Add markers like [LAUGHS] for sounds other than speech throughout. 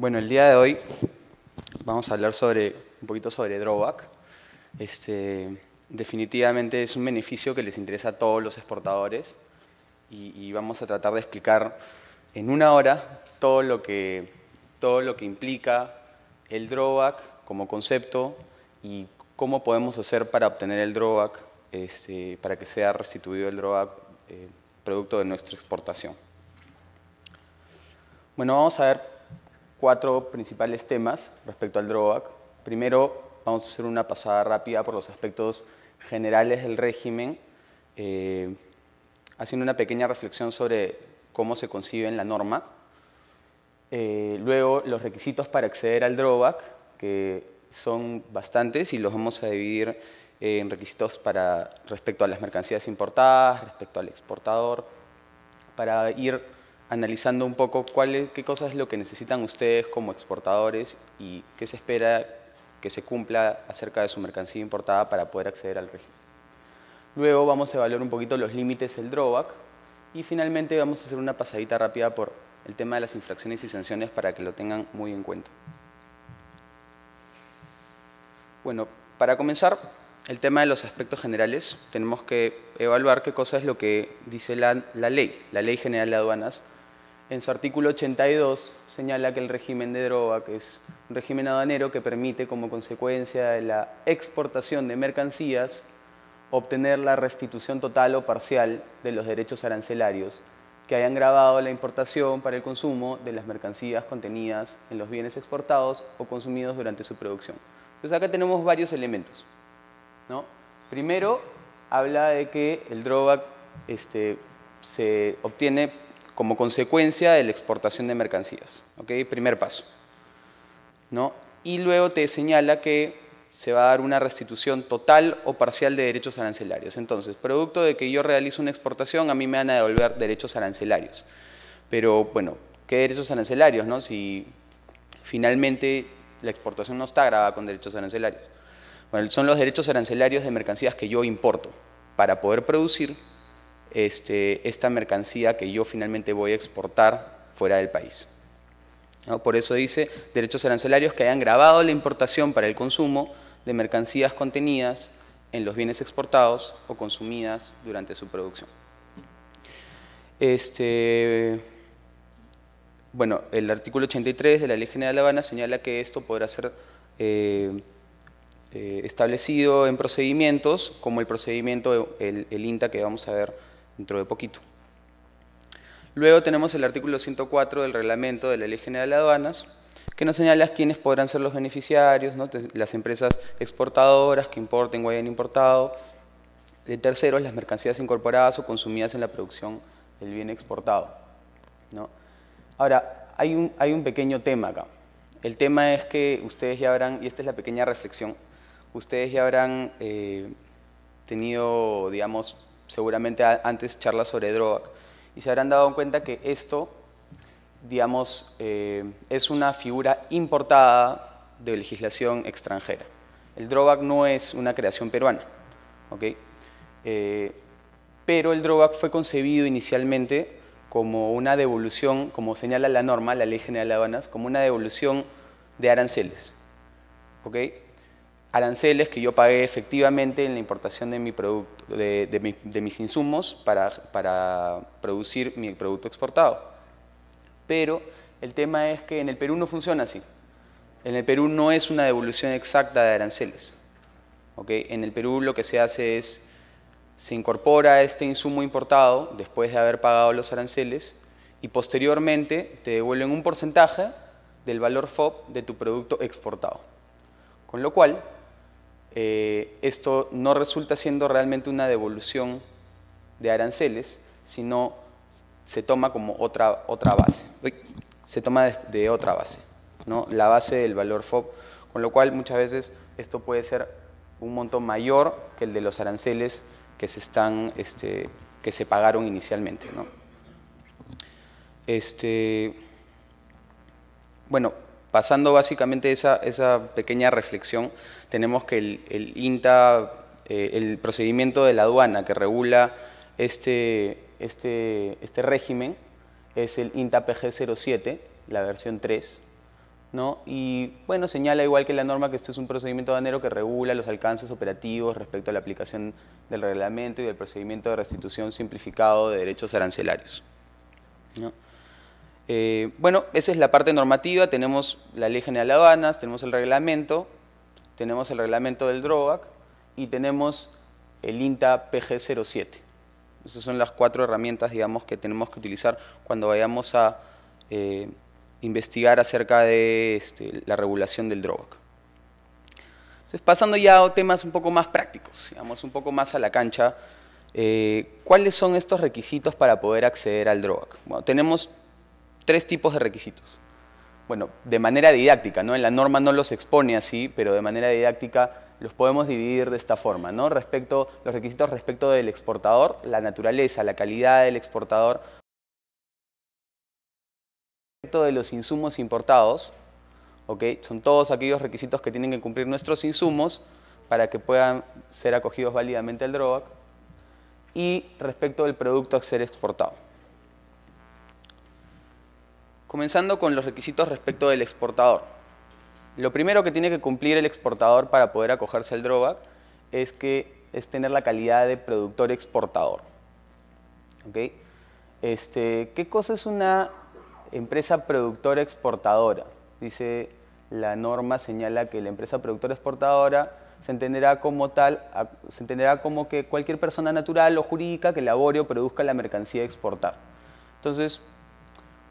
Bueno, el día de hoy vamos a hablar sobre, un poquito sobre drawback. Este, definitivamente es un beneficio que les interesa a todos los exportadores y, vamos a tratar de explicar en una hora todo lo que, todo lo que implica el drawback como concepto y cómo podemos hacer para obtener el drawback, este, para que sea restituido el drawback eh, producto de nuestra exportación. Bueno, vamos a ver cuatro principales temas respecto al drawback. Primero, vamos a hacer una pasada rápida por los aspectos generales del régimen, eh, haciendo una pequeña reflexión sobre cómo se concibe en la norma. Eh, luego, los requisitos para acceder al drawback, que son bastantes y los vamos a dividir en requisitos para, respecto a las mercancías importadas, respecto al exportador, para ir analizando un poco cuál qué cosas es lo que necesitan ustedes como exportadores y qué se espera que se cumpla acerca de su mercancía importada para poder acceder al régimen. Luego vamos a evaluar un poquito los límites del drawback y finalmente vamos a hacer una pasadita rápida por el tema de las infracciones y sanciones para que lo tengan muy en cuenta. Bueno, para comenzar, el tema de los aspectos generales, tenemos que evaluar qué cosa es lo que dice la ley, la Ley General de Aduanas, en su artículo 82 señala que el régimen de droga, que es un régimen aduanero que permite como consecuencia de la exportación de mercancías obtener la restitución total o parcial de los derechos arancelarios que hayan grabado la importación para el consumo de las mercancías contenidas en los bienes exportados o consumidos durante su producción. Entonces acá tenemos varios elementos. Primero, habla de que el droga este, se obtiene como consecuencia de la exportación de mercancías. ¿ok? Primer paso. ¿no? Y luego te señala que se va a dar una restitución total o parcial de derechos arancelarios. Entonces, producto de que yo realizo una exportación, a mí me van a devolver derechos arancelarios. Pero bueno, ¿qué derechos arancelarios? No? Si finalmente la exportación no está grabada con derechos arancelarios. Bueno, son los derechos arancelarios de mercancías que yo importo para poder producir este, esta mercancía que yo finalmente voy a exportar fuera del país. Por eso dice derechos arancelarios que hayan grabado la importación para el consumo de mercancías contenidas en los bienes exportados o consumidas durante su producción. Este, bueno, el artículo 83 de la Ley General de La Habana señala que esto podrá ser eh, eh, establecido en procedimientos, como el procedimiento, el, el INTA que vamos a ver dentro de poquito. Luego tenemos el artículo 104 del reglamento de la Ley General de Aduanas, que nos señala quiénes podrán ser los beneficiarios, las empresas exportadoras que importen o hayan importado, de terceros, las mercancías incorporadas o consumidas en la producción del bien exportado. Ahora, hay un, hay un pequeño tema acá. El tema es que ustedes ya habrán, y esta es la pequeña reflexión, ustedes ya habrán eh, tenido, digamos, seguramente antes charlas sobre DROVAC, y se habrán dado cuenta que esto, digamos, eh, es una figura importada de legislación extranjera. El DROVAC no es una creación peruana, ¿ok? Eh, pero el DROVAC fue concebido inicialmente como una devolución, como señala la norma, la Ley General de Habanas, como una devolución de aranceles, ¿ok? aranceles que yo pagué efectivamente en la importación de, mis insumos para, producir mi producto exportado. Pero el tema es que en el Perú no funciona así. En el Perú no es una devolución exacta de aranceles. En el Perú lo que se hace es, se incorpora este insumo importado después de haber pagado los aranceles y posteriormente te devuelven un porcentaje del valor FOB de tu producto exportado. Con lo cual, eh, esto no resulta siendo realmente una devolución de aranceles, sino se toma como otra, otra base. Se toma de, otra base, ¿no? la base del valor FOB, con lo cual muchas veces esto puede ser un monto mayor que el de los aranceles que se, están, este, que se pagaron inicialmente. ¿no? Este, bueno, pasando básicamente esa, pequeña reflexión, tenemos que el, INTA, eh, el procedimiento de la aduana que regula este, este, este régimen, es el INTA PG07, la versión 3, ¿no? Y bueno, señala igual que la norma que esto es un procedimiento aduanero que regula los alcances operativos respecto a la aplicación del reglamento y del procedimiento de restitución simplificado de derechos arancelarios. ¿no? Eh, bueno, esa es la parte normativa, tenemos la ley general de aduanas, tenemos el reglamento, tenemos el reglamento del DROAC y tenemos el INTA PG07. Esas son las cuatro herramientas, digamos, que tenemos que utilizar cuando vayamos a eh, investigar acerca de este, la regulación del DROAC. Entonces, pasando ya a temas un poco más prácticos, digamos, un poco más a la cancha, eh, ¿cuáles son estos requisitos para poder acceder al DROAC? Bueno, tenemos tres tipos de requisitos. Bueno, de manera didáctica, ¿no? En la norma no los expone así, pero de manera didáctica los podemos dividir de esta forma, ¿no? Respecto, los requisitos respecto del exportador, la naturaleza, la calidad del exportador. Respecto de los insumos importados, ¿ok? Son todos aquellos requisitos que tienen que cumplir nuestros insumos para que puedan ser acogidos válidamente al DROAC. Y respecto del producto a ser exportado comenzando con los requisitos respecto del exportador. Lo primero que tiene que cumplir el exportador para poder acogerse al drawback es que es tener la calidad de productor exportador. Este, ¿Qué cosa es una empresa productora exportadora? Dice la norma señala que la empresa productora exportadora se entenderá como tal, se entenderá como que cualquier persona natural o jurídica que labore o produzca la mercancía a exportar. Entonces,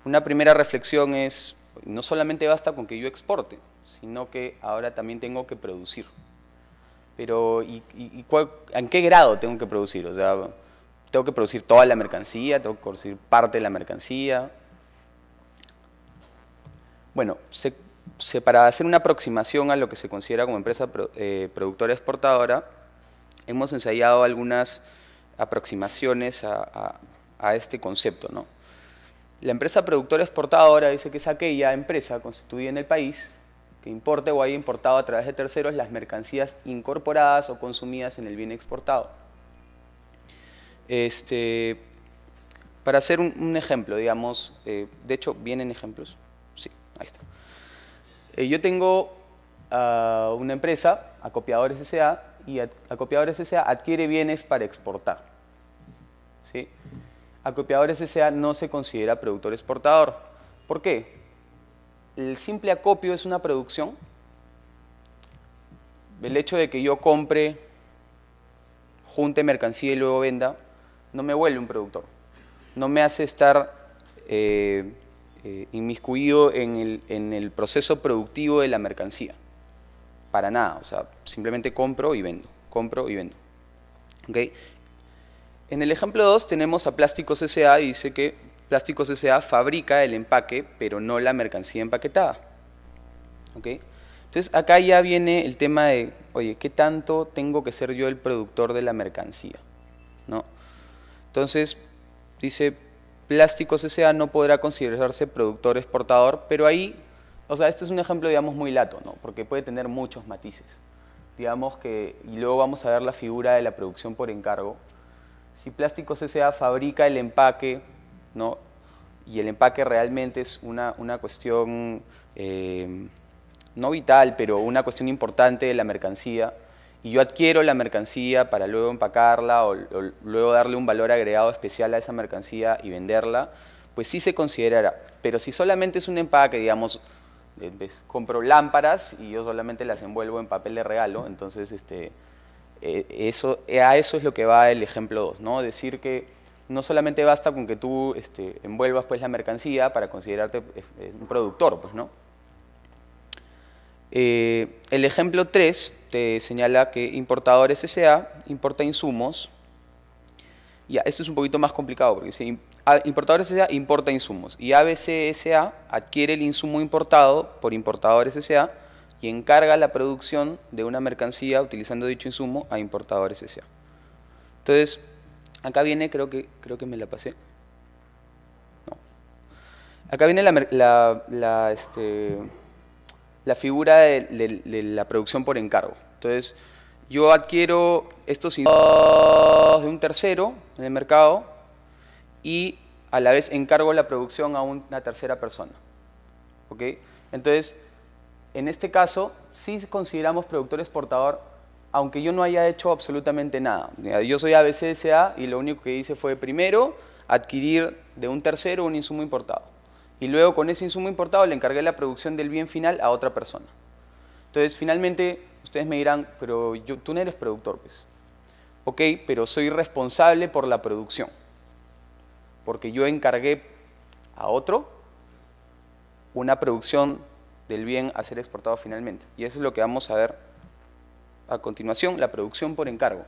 una primera reflexión es, no solamente basta con que yo exporte, sino que ahora también tengo que producir. Pero, ¿y, en qué grado tengo que producir? O sea, tengo que producir toda la mercancía, tengo que producir parte de la mercancía. Bueno, se, para hacer una aproximación a lo que se considera como empresa eh, productora exportadora, hemos ensayado algunas aproximaciones a este concepto, ¿no? La empresa productora exportadora dice que es aquella empresa constituida en el país que importe o haya importado a través de terceros las mercancías incorporadas o consumidas en el bien exportado. Este, para hacer un, ejemplo, digamos, eh, de hecho, ¿vienen ejemplos? Sí, ahí está. Eh, yo tengo ah, una empresa, Acopiadores S.A., y Acopiadores S.A. adquiere bienes para exportar. ¿sí? Acopiadores S.A. no se considera productor exportador. ¿Por qué? El simple acopio es una producción. El hecho de que yo compre, junte mercancía y luego venda, no me vuelve un productor. No me hace estar eh, eh, inmiscuido en el, proceso productivo de la mercancía. Para nada, o sea, simplemente compro y vendo, compro y vendo. ¿Okay? En el ejemplo 2 tenemos a Plásticos S.A. y dice que Plásticos S.A. fabrica el empaque, pero no la mercancía empaquetada. ¿Okay? Entonces, acá ya viene el tema de, oye, ¿qué tanto tengo que ser yo el productor de la mercancía? ¿No? Entonces, dice, Plásticos S.A. no podrá considerarse productor exportador, pero ahí, o sea, este es un ejemplo, digamos, muy lato, ¿no? Porque puede tener muchos matices. Digamos que, y luego vamos a ver la figura de la producción por encargo, si Plásticos S.A. fabrica el empaque, ¿no? y el empaque realmente es una, cuestión eh, no vital, pero una cuestión importante de la mercancía, y yo adquiero la mercancía para luego empacarla o, o luego darle un valor agregado especial a esa mercancía y venderla, pues sí se considerará. Pero si solamente es un empaque, digamos, eh, compro lámparas y yo solamente las envuelvo en papel de regalo, entonces este, eh, eso, eh, a eso es lo que va el ejemplo 2, ¿no? Decir que no solamente basta con que tú este, envuelvas pues, la mercancía para considerarte eh, un productor, pues, ¿no? el ejemplo 3 te señala que importadores S.A. importa insumos. Ya, esto es un poquito más complicado porque dice ah, importadores S.A. importa insumos y ABCSA adquiere el insumo importado por importadores S.A y encarga la producción de una mercancía utilizando dicho insumo a importadores S.A. Entonces, acá viene, creo que, creo que me la pasé. No. Acá viene la, la, la este, figura de, de, la producción por encargo. Entonces, yo adquiero estos insumos de un tercero en el mercado y a la vez encargo la producción a una tercera persona. ¿Ok? Entonces, en este caso, sí consideramos productor exportador, aunque yo no haya hecho absolutamente nada. Yo soy ABCSA y lo único que hice fue primero adquirir de un tercero un insumo importado. Y luego con ese insumo importado le encargué la producción del bien final a otra persona. Entonces, finalmente, ustedes me dirán, pero tú no eres productor, pues. Ok, pero soy responsable por la producción. Porque yo encargué a otro una producción del bien a ser exportado finalmente. Y eso es lo que vamos a ver a continuación, la producción por encargo.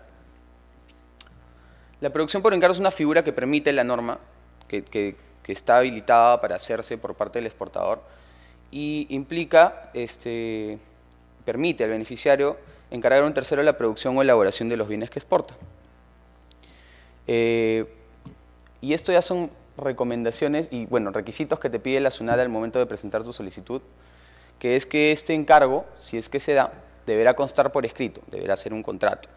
La producción por encargo es una figura que permite la norma, que, está habilitada para hacerse por parte del exportador, y implica, este, permite al beneficiario encargar a un tercero la producción o elaboración de los bienes que exporta. Eh, y esto ya son recomendaciones y, bueno, requisitos que te pide la SUNAT al momento de presentar tu solicitud que es que este encargo, si es que se da, deberá constar por escrito, deberá ser un contrato,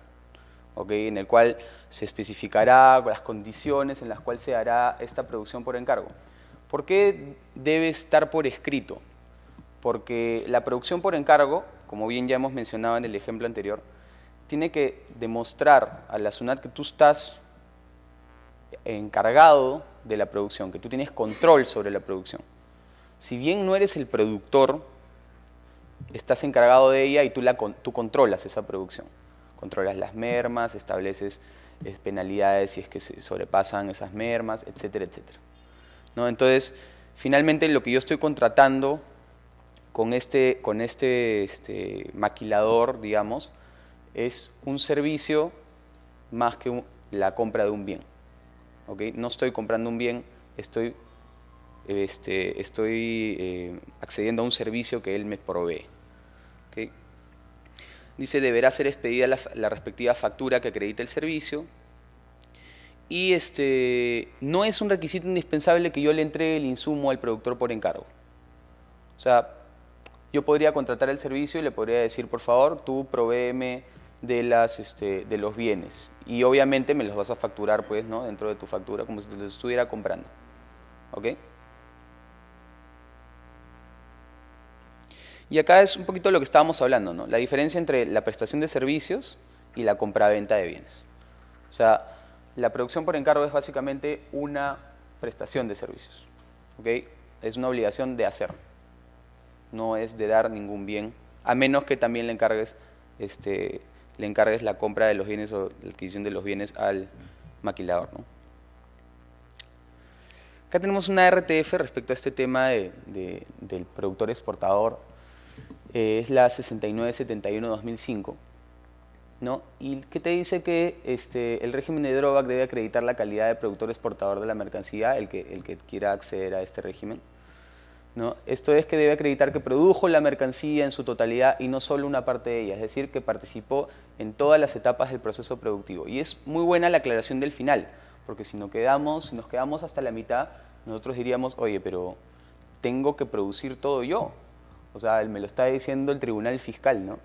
en el cual se especificará las condiciones en las cuales se hará esta producción por encargo. ¿Por qué debe estar por escrito? Porque la producción por encargo, como bien ya hemos mencionado en el ejemplo anterior, tiene que demostrar a la SUNAT que tú estás encargado de la producción, que tú tienes control sobre la producción. Si bien no eres el productor, estás encargado de ella y tú, la, tú controlas esa producción. Controlas las mermas, estableces eh, penalidades si es que se sobrepasan esas mermas, etcétera, etcétera. ¿No? Entonces, finalmente lo que yo estoy contratando con este, con este, este maquilador, digamos, es un servicio más que la compra de un bien. ¿okay? No estoy comprando un bien, estoy, este, estoy eh, accediendo a un servicio que él me provee. Dice, deberá ser expedida la, respectiva factura que acredite el servicio. Y este, no es un requisito indispensable que yo le entregue el insumo al productor por encargo. O sea, yo podría contratar el servicio y le podría decir, por favor, tú provéeme de, las, este, de los bienes. Y obviamente me los vas a facturar, pues, ¿no? Dentro de tu factura, como si te los estuviera comprando. ¿Ok? Y acá es un poquito lo que estábamos hablando, ¿no? La diferencia entre la prestación de servicios y la compra-venta de bienes. O sea, la producción por encargo es básicamente una prestación de servicios. ¿ok? Es una obligación de hacer. No es de dar ningún bien, a menos que también le encargues, este, le encargues la compra de los bienes o la adquisición de los bienes al maquilador. ¿no? Acá tenemos una RTF respecto a este tema del productor exportador eh, es la 6971-2005, ¿no? Y que te dice que este, el régimen de drawback debe acreditar la calidad de productor exportador de la mercancía, el que, el que quiera acceder a este régimen. ¿No? Esto es que debe acreditar que produjo la mercancía en su totalidad y no solo una parte de ella, es decir, que participó en todas las etapas del proceso productivo. Y es muy buena la aclaración del final, porque si nos quedamos, si nos quedamos hasta la mitad, nosotros diríamos, oye, pero tengo que producir todo yo, o sea, me lo está diciendo el tribunal fiscal, ¿no?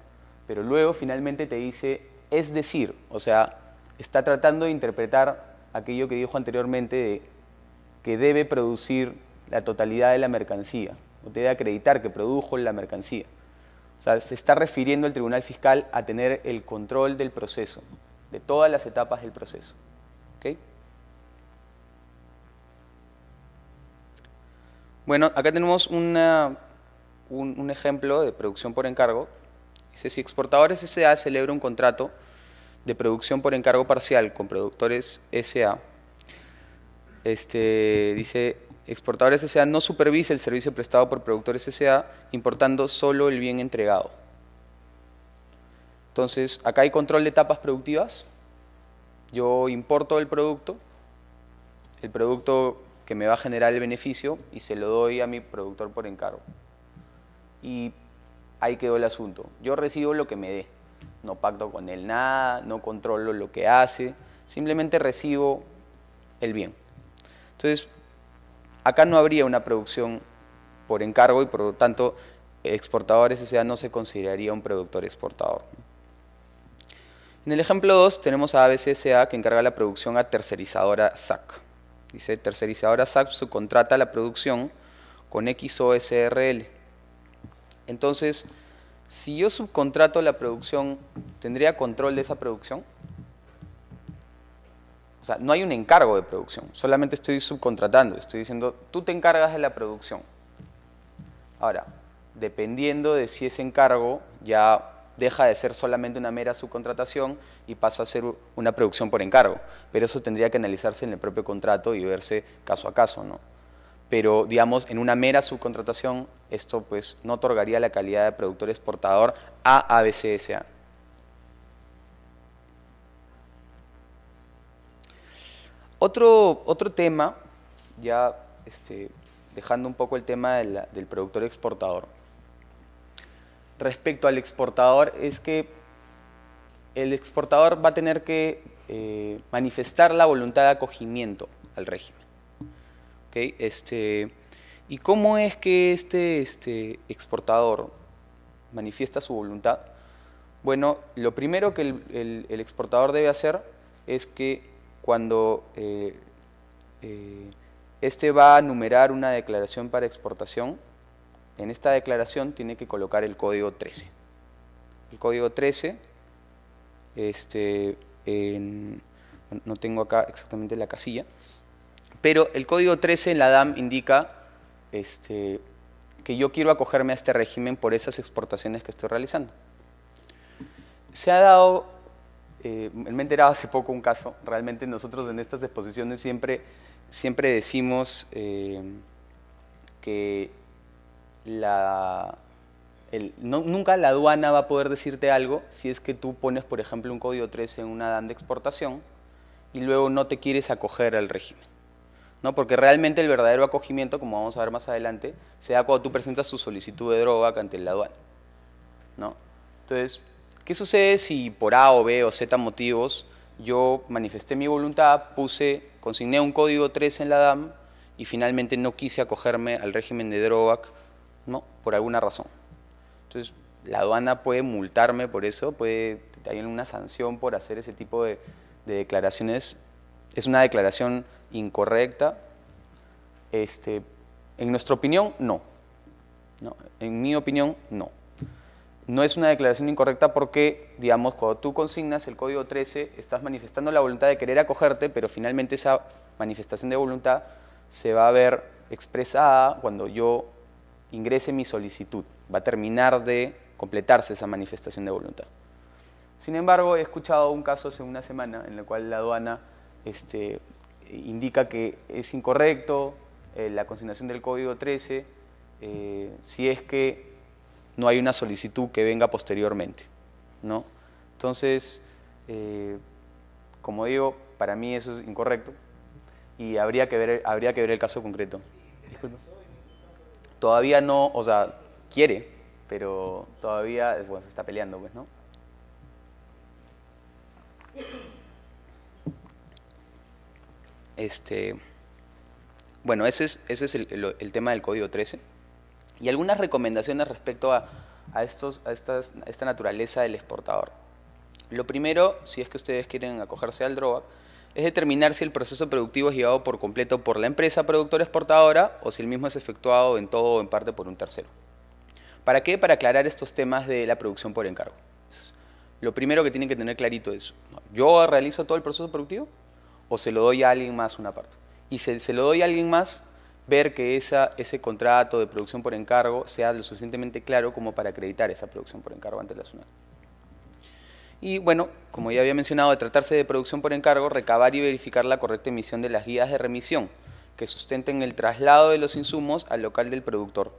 Pero luego finalmente te dice, es decir, o sea, está tratando de interpretar aquello que dijo anteriormente de que debe producir la totalidad de la mercancía, o debe acreditar que produjo la mercancía. O sea, se está refiriendo el tribunal fiscal a tener el control del proceso, de todas las etapas del proceso. ¿ok? Bueno, acá tenemos una un, ejemplo de producción por encargo. Dice, si Exportadores S.A. celebra un contrato de producción por encargo parcial con productores S.A., este, dice, Exportadores S.A. no supervisa el servicio prestado por productores S.A. importando solo el bien entregado. Entonces, acá hay control de etapas productivas. Yo importo el producto, el producto que me va a generar el beneficio y se lo doy a mi productor por encargo y ahí quedó el asunto. Yo recibo lo que me dé, no pacto con él nada, no controlo lo que hace, simplemente recibo el bien. Entonces, acá no habría una producción por encargo y por lo tanto exportador SSA no se consideraría un productor exportador. En el ejemplo 2 tenemos a ABCSA que encarga la producción a tercerizadora SAC. Dice, tercerizadora SAC subcontrata la producción con XOSRL entonces, si yo subcontrato la producción, ¿tendría control de esa producción? O sea, no hay un encargo de producción, solamente estoy subcontratando, estoy diciendo, tú te encargas de la producción. Ahora, dependiendo de si ese encargo ya deja de ser solamente una mera subcontratación y pasa a ser una producción por encargo, pero eso tendría que analizarse en el propio contrato y verse caso a caso, ¿no? pero digamos, en una mera subcontratación, esto pues no otorgaría la calidad de productor exportador a ABCSA. Otro, otro tema, ya este, dejando un poco el tema del productor exportador. Respecto al exportador, es que el exportador va a tener que eh, manifestar la voluntad de acogimiento al régimen. Este, ¿Y cómo es que este, este exportador manifiesta su voluntad? Bueno, lo primero que el, exportador debe hacer es que cuando eh, eh, este va a numerar una declaración para exportación, en esta declaración tiene que colocar el código 13. El código 13, este, no tengo acá exactamente la casilla, pero el código 13 en la DAM indica este, que yo quiero acogerme a este régimen por esas exportaciones que estoy realizando. Se ha dado, eh, me he hace poco un caso, realmente nosotros en estas exposiciones siempre, siempre decimos eh, que nunca la aduana va a poder decirte algo si es que tú pones, por ejemplo, un código 13 en una DAM de exportación y luego no te quieres acoger al régimen. ¿no? Porque realmente el verdadero acogimiento, como vamos a ver más adelante, se da cuando tú presentas tu solicitud de droga ante la aduana, Entonces, ¿qué sucede si por A o B o Z motivos yo manifesté mi voluntad, puse, consigné un código 3 en la DAM y finalmente no quise acogerme al régimen de droga? no, por alguna razón. Entonces, la aduana puede multarme por eso, puede, tener una sanción por hacer ese tipo de, de declaraciones. Es una declaración incorrecta. Este, en nuestra opinión, no. En mi opinión, no. No es una declaración incorrecta porque, digamos, cuando tú consignas el código 13, estás manifestando la voluntad de querer acogerte, pero finalmente esa manifestación de voluntad se va a ver expresada cuando yo ingrese mi solicitud. Va a terminar de completarse esa manifestación de voluntad. Sin embargo, he escuchado un caso hace una semana en el cual la aduana este, indica que es incorrecto eh, la consignación del código 13 eh, si es que no hay una solicitud que venga posteriormente. ¿no? Entonces, eh, como digo, para mí eso es incorrecto y habría que ver, habría que ver el caso concreto. Todavía no, o sea, quiere, pero todavía pues, se está peleando, pues, ¿no? Este, bueno, ese es, el, tema del código 13. Y algunas recomendaciones respecto a, esta naturaleza del exportador. Lo primero, si es que ustedes quieren acogerse al drawback, es determinar si el proceso productivo es llevado por completo por la empresa productora exportadora o si el mismo es efectuado en todo o en parte por un tercero. ¿Para qué? Para aclarar estos temas de la producción por encargo. Lo primero que tienen que tener clarito es, yo realizo todo el proceso productivo, o se lo doy a alguien más una parte. Y se, se lo doy a alguien más, ver que ese contrato de producción por encargo sea lo suficientemente claro como para acreditar esa producción por encargo ante la SUNAT. Y bueno, como ya había mencionado, de tratarse de producción por encargo, recabar y verificar la correcta emisión de las guías de remisión que sustenten el traslado de los insumos al local del productor,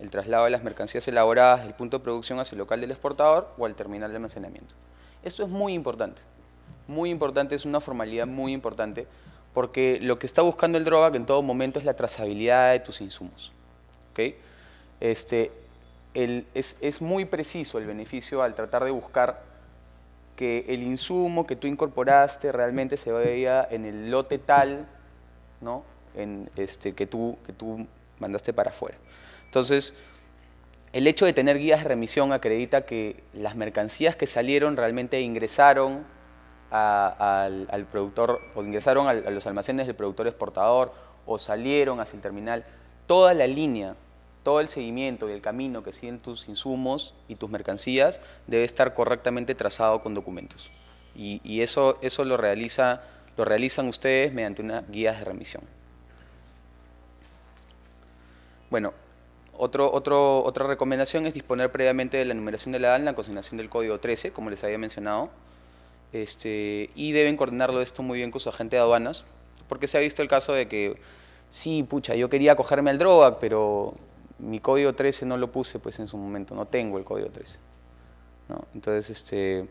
el traslado de las mercancías elaboradas del punto de producción hacia el local del exportador o al terminal de almacenamiento. Esto es muy importante muy importante, es una formalidad muy importante, porque lo que está buscando el que en todo momento es la trazabilidad de tus insumos. ¿okay? Este, el, es, es, muy preciso el beneficio al tratar de buscar que el insumo que tú incorporaste realmente se veía en el lote tal ¿no? en este, que, tú, que tú mandaste para afuera. Entonces, el hecho de tener guías de remisión acredita que las mercancías que salieron realmente ingresaron al, al, productor o ingresaron a los almacenes del productor exportador o salieron hacia el terminal, toda la línea, todo el seguimiento y el camino que siguen tus insumos y tus mercancías debe estar correctamente trazado con documentos. Y, eso, eso lo, realiza, lo realizan ustedes mediante unas guías de remisión. Bueno, otro, otro, otra recomendación es disponer previamente de la numeración de la DAN, la consignación del código 13, como les había mencionado. Este, y deben coordinarlo esto muy bien con su agente de aduanas, porque se ha visto el caso de que, sí, pucha, yo quería cogerme al DROAC, pero mi código 13 no lo puse pues en su momento, no tengo el código 13. Entonces, este,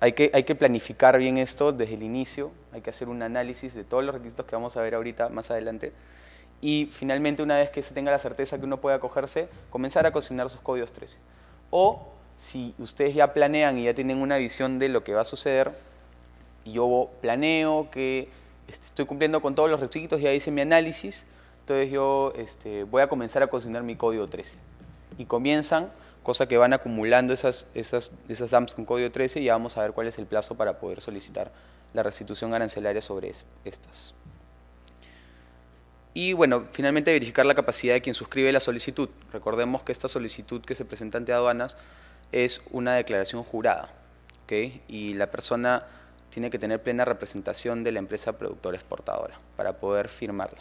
hay, que, hay que planificar bien esto desde el inicio, hay que hacer un análisis de todos los requisitos que vamos a ver ahorita más adelante, y finalmente una vez que se tenga la certeza que uno puede acogerse, comenzar a cocinar sus códigos 13. O si ustedes ya planean y ya tienen una visión de lo que va a suceder, yo planeo que este, estoy cumpliendo con todos los requisitos, ya hice mi análisis, entonces yo este, voy a comenzar a cocinar mi código 13. Y comienzan, cosa que van acumulando esas, esas, esas con código 13 y ya vamos a ver cuál es el plazo para poder solicitar la restitución arancelaria sobre estas. Y bueno, finalmente verificar la capacidad de quien suscribe la solicitud. Recordemos que esta solicitud que se presenta ante aduanas es una declaración jurada, y la persona tiene que tener plena representación de la empresa productora exportadora para poder firmarla.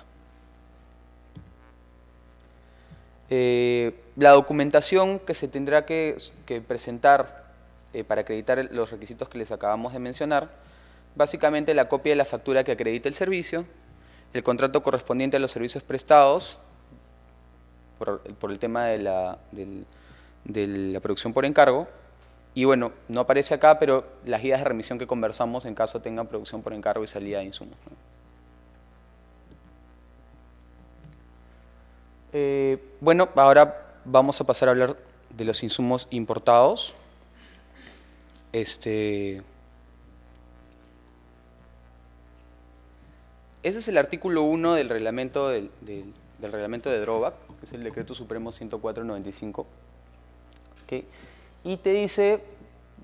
Eh, la documentación que se tendrá que, presentar eh, para acreditar los requisitos que les acabamos de mencionar, básicamente la copia de la factura que acredita el servicio, el contrato correspondiente a los servicios prestados, por, el tema de la, del, de la producción por encargo. Y bueno, no aparece acá, pero las guías de remisión que conversamos en caso tengan producción por encargo y salida de insumos. Eh, bueno, ahora vamos a pasar a hablar de los insumos importados. Este, ese es el artículo 1 del reglamento, del, reglamento de DROVAC, que es el decreto supremo 10495. Y te dice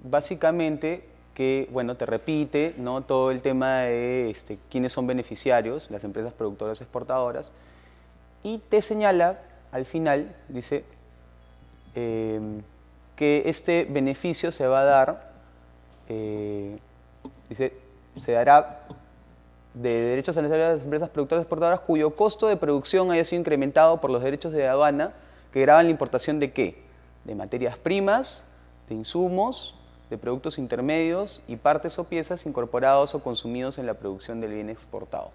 básicamente que, bueno, te repite ¿no? todo el tema de este, quiénes son beneficiarios, las empresas productoras exportadoras, y te señala al final, dice, em, que este beneficio se va a dar, eh, dice, se dará de derechos sanitarios a las empresas productoras exportadoras cuyo costo de producción haya sido incrementado por los derechos de aduana que graban la importación de qué? de materias primas, de insumos, de productos intermedios y partes o piezas incorporados o consumidos en la producción del bien exportado.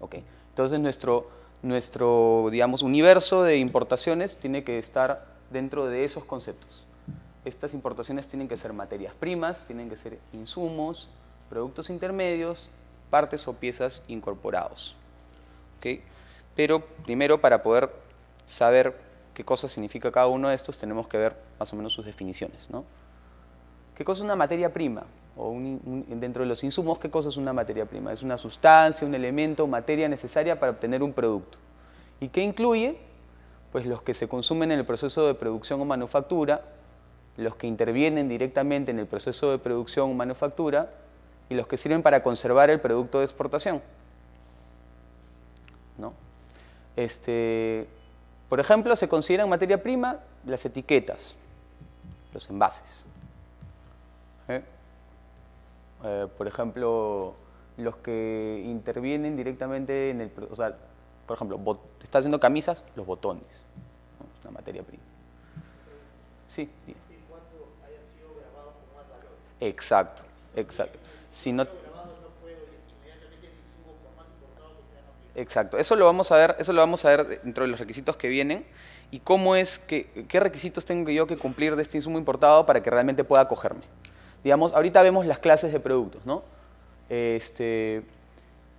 Okay. Entonces nuestro, nuestro digamos, universo de importaciones tiene que estar dentro de esos conceptos. Estas importaciones tienen que ser materias primas, tienen que ser insumos, productos intermedios, partes o piezas incorporados. Pero primero para poder saber qué cosa significa cada uno de estos, tenemos que ver más o menos sus definiciones. ¿Qué cosa es una materia prima? O dentro de los insumos, ¿qué cosa es una materia prima? Es una sustancia, un elemento, materia necesaria para obtener un producto. ¿Y qué incluye? Pues los que se consumen en el proceso de producción o manufactura, los que intervienen directamente en el proceso de producción o manufactura y los que sirven para conservar el producto de exportación. ¿No? Este, por ejemplo, se consideran materia prima las etiquetas, los envases. ¿eh? Eh, por ejemplo, los que intervienen directamente en el... O sea, por ejemplo, está haciendo camisas, los botones. La una materia prima. Sí, sí. En cuanto sido Exacto, exacto. Si no, Exacto, eso lo vamos a ver, eso lo vamos a ver dentro de los requisitos que vienen y cómo es que, qué requisitos tengo yo que cumplir de este insumo importado para que realmente pueda acogerme. Digamos, ahorita vemos las clases de productos, ¿no? Este,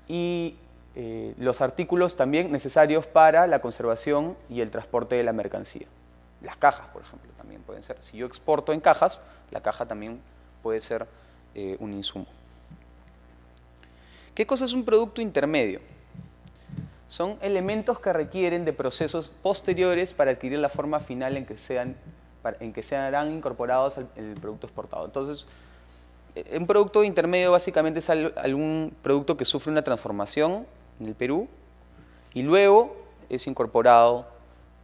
y eh, los artículos también necesarios para la conservación y el transporte de la mercancía. Las cajas, por ejemplo, también pueden ser. Si yo exporto en cajas, la caja también puede ser eh, un insumo. ¿Qué cosa es un producto intermedio? son elementos que requieren de procesos posteriores para adquirir la forma final en que sean en que serán incorporados al el producto exportado. Entonces, e-, un producto intermedio básicamente es algún producto que sufre una transformación en el Perú y luego es incorporado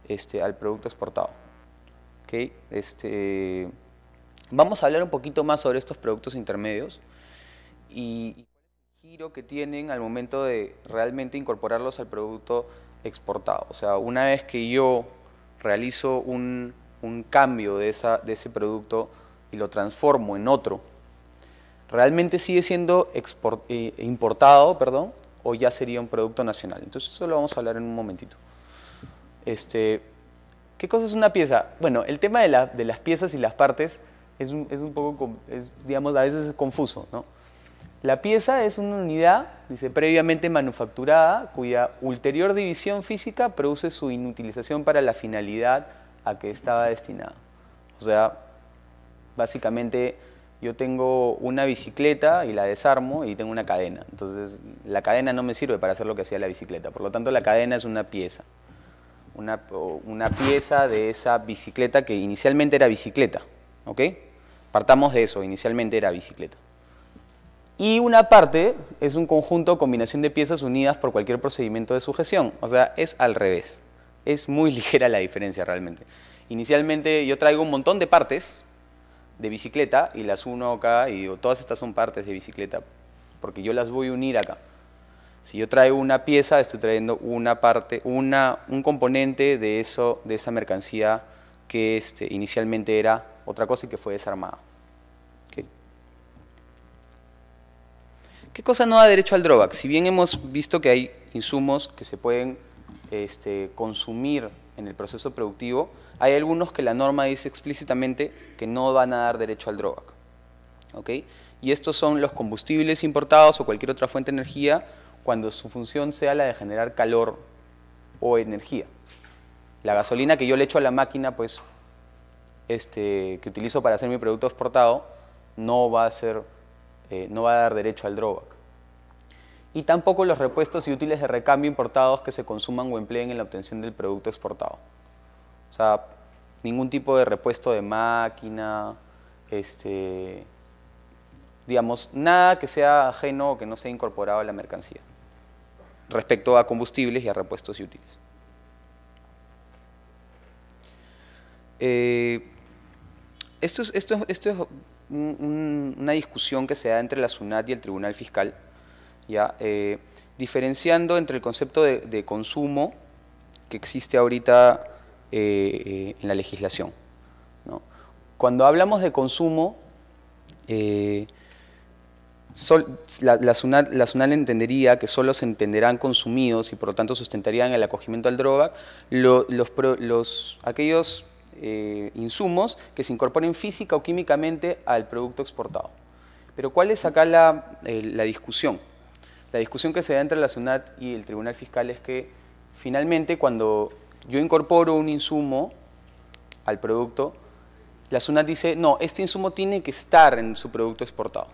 este, al producto exportado. ¿Okay? Este, vamos a hablar un poquito más sobre estos productos intermedios y giro que tienen al momento de realmente incorporarlos al producto exportado. O sea, una vez que yo realizo un, cambio de, esa, de ese producto y lo transformo en otro, realmente sigue siendo eh, importado, perdón, o ya sería un producto nacional. Entonces eso lo vamos a hablar en un momentito. Este, ¿Qué cosa es una pieza? Bueno, el tema de, las piezas y las partes es un, poco, digamos, a veces es confuso, ¿no? La pieza es una unidad, dice, previamente manufacturada, cuya ulterior división física produce su inutilización para la finalidad a que estaba destinada. O sea, básicamente yo tengo una bicicleta y la desarmo y tengo una cadena. Entonces, la cadena no me sirve para hacer lo que hacía la bicicleta. Por lo tanto, la cadena es una pieza. Una, una pieza de esa bicicleta que inicialmente era bicicleta. ¿Ok? Partamos de eso, inicialmente era bicicleta. Y una parte es un conjunto combinación de piezas unidas por cualquier procedimiento de sujeción. O sea, es al revés. Es muy [LAUGHS] ligera la diferencia realmente. Inicialmente yo traigo un montón de partes de bicicleta y las uno acá y digo, todas estas son partes de bicicleta porque yo las voy a unir acá. Si yo traigo una pieza, estoy trayendo una parte, una, un componente de, eso, de esa mercancía que este, inicialmente era otra cosa y que fue desarmada. ¿Qué cosa no da derecho al drawback? Si bien hemos visto que hay insumos que se pueden este, consumir en el proceso productivo, hay algunos que la norma dice explícitamente que no van a dar derecho al drawback. ¿ok? Y estos son los combustibles importados o cualquier otra fuente de energía cuando su función sea la de generar calor o energía. La gasolina que yo le echo a la máquina, pues, este, que utilizo para hacer mi producto exportado, no va a ser eh, no va a dar derecho al drawback. Y tampoco los repuestos y útiles de recambio importados que se consuman o empleen en la obtención del producto exportado. O sea, ningún tipo de repuesto de máquina, este, digamos, nada que sea ajeno o que no sea incorporado a la mercancía respecto a combustibles y a repuestos y útiles. esto, eh, esto, esto es una discusión que se da entre la SUNAT y el Tribunal Fiscal, ¿ya? Eh, diferenciando entre el concepto de, consumo que existe ahorita eh, eh, en la legislación. Cuando hablamos de consumo, la, SUNAT, entendería que solo se entenderán consumidos y por lo tanto sustentarían el acogimiento al droga los, aquellos eh, insumos que se incorporen física o químicamente al producto exportado. Pero ¿cuál es acá la, eh, la discusión? La discusión que se da entre la SUNAT y el Tribunal Fiscal es que finalmente cuando yo incorporo un insumo al producto, la SUNAT dice, no, este insumo tiene que estar en su producto exportado.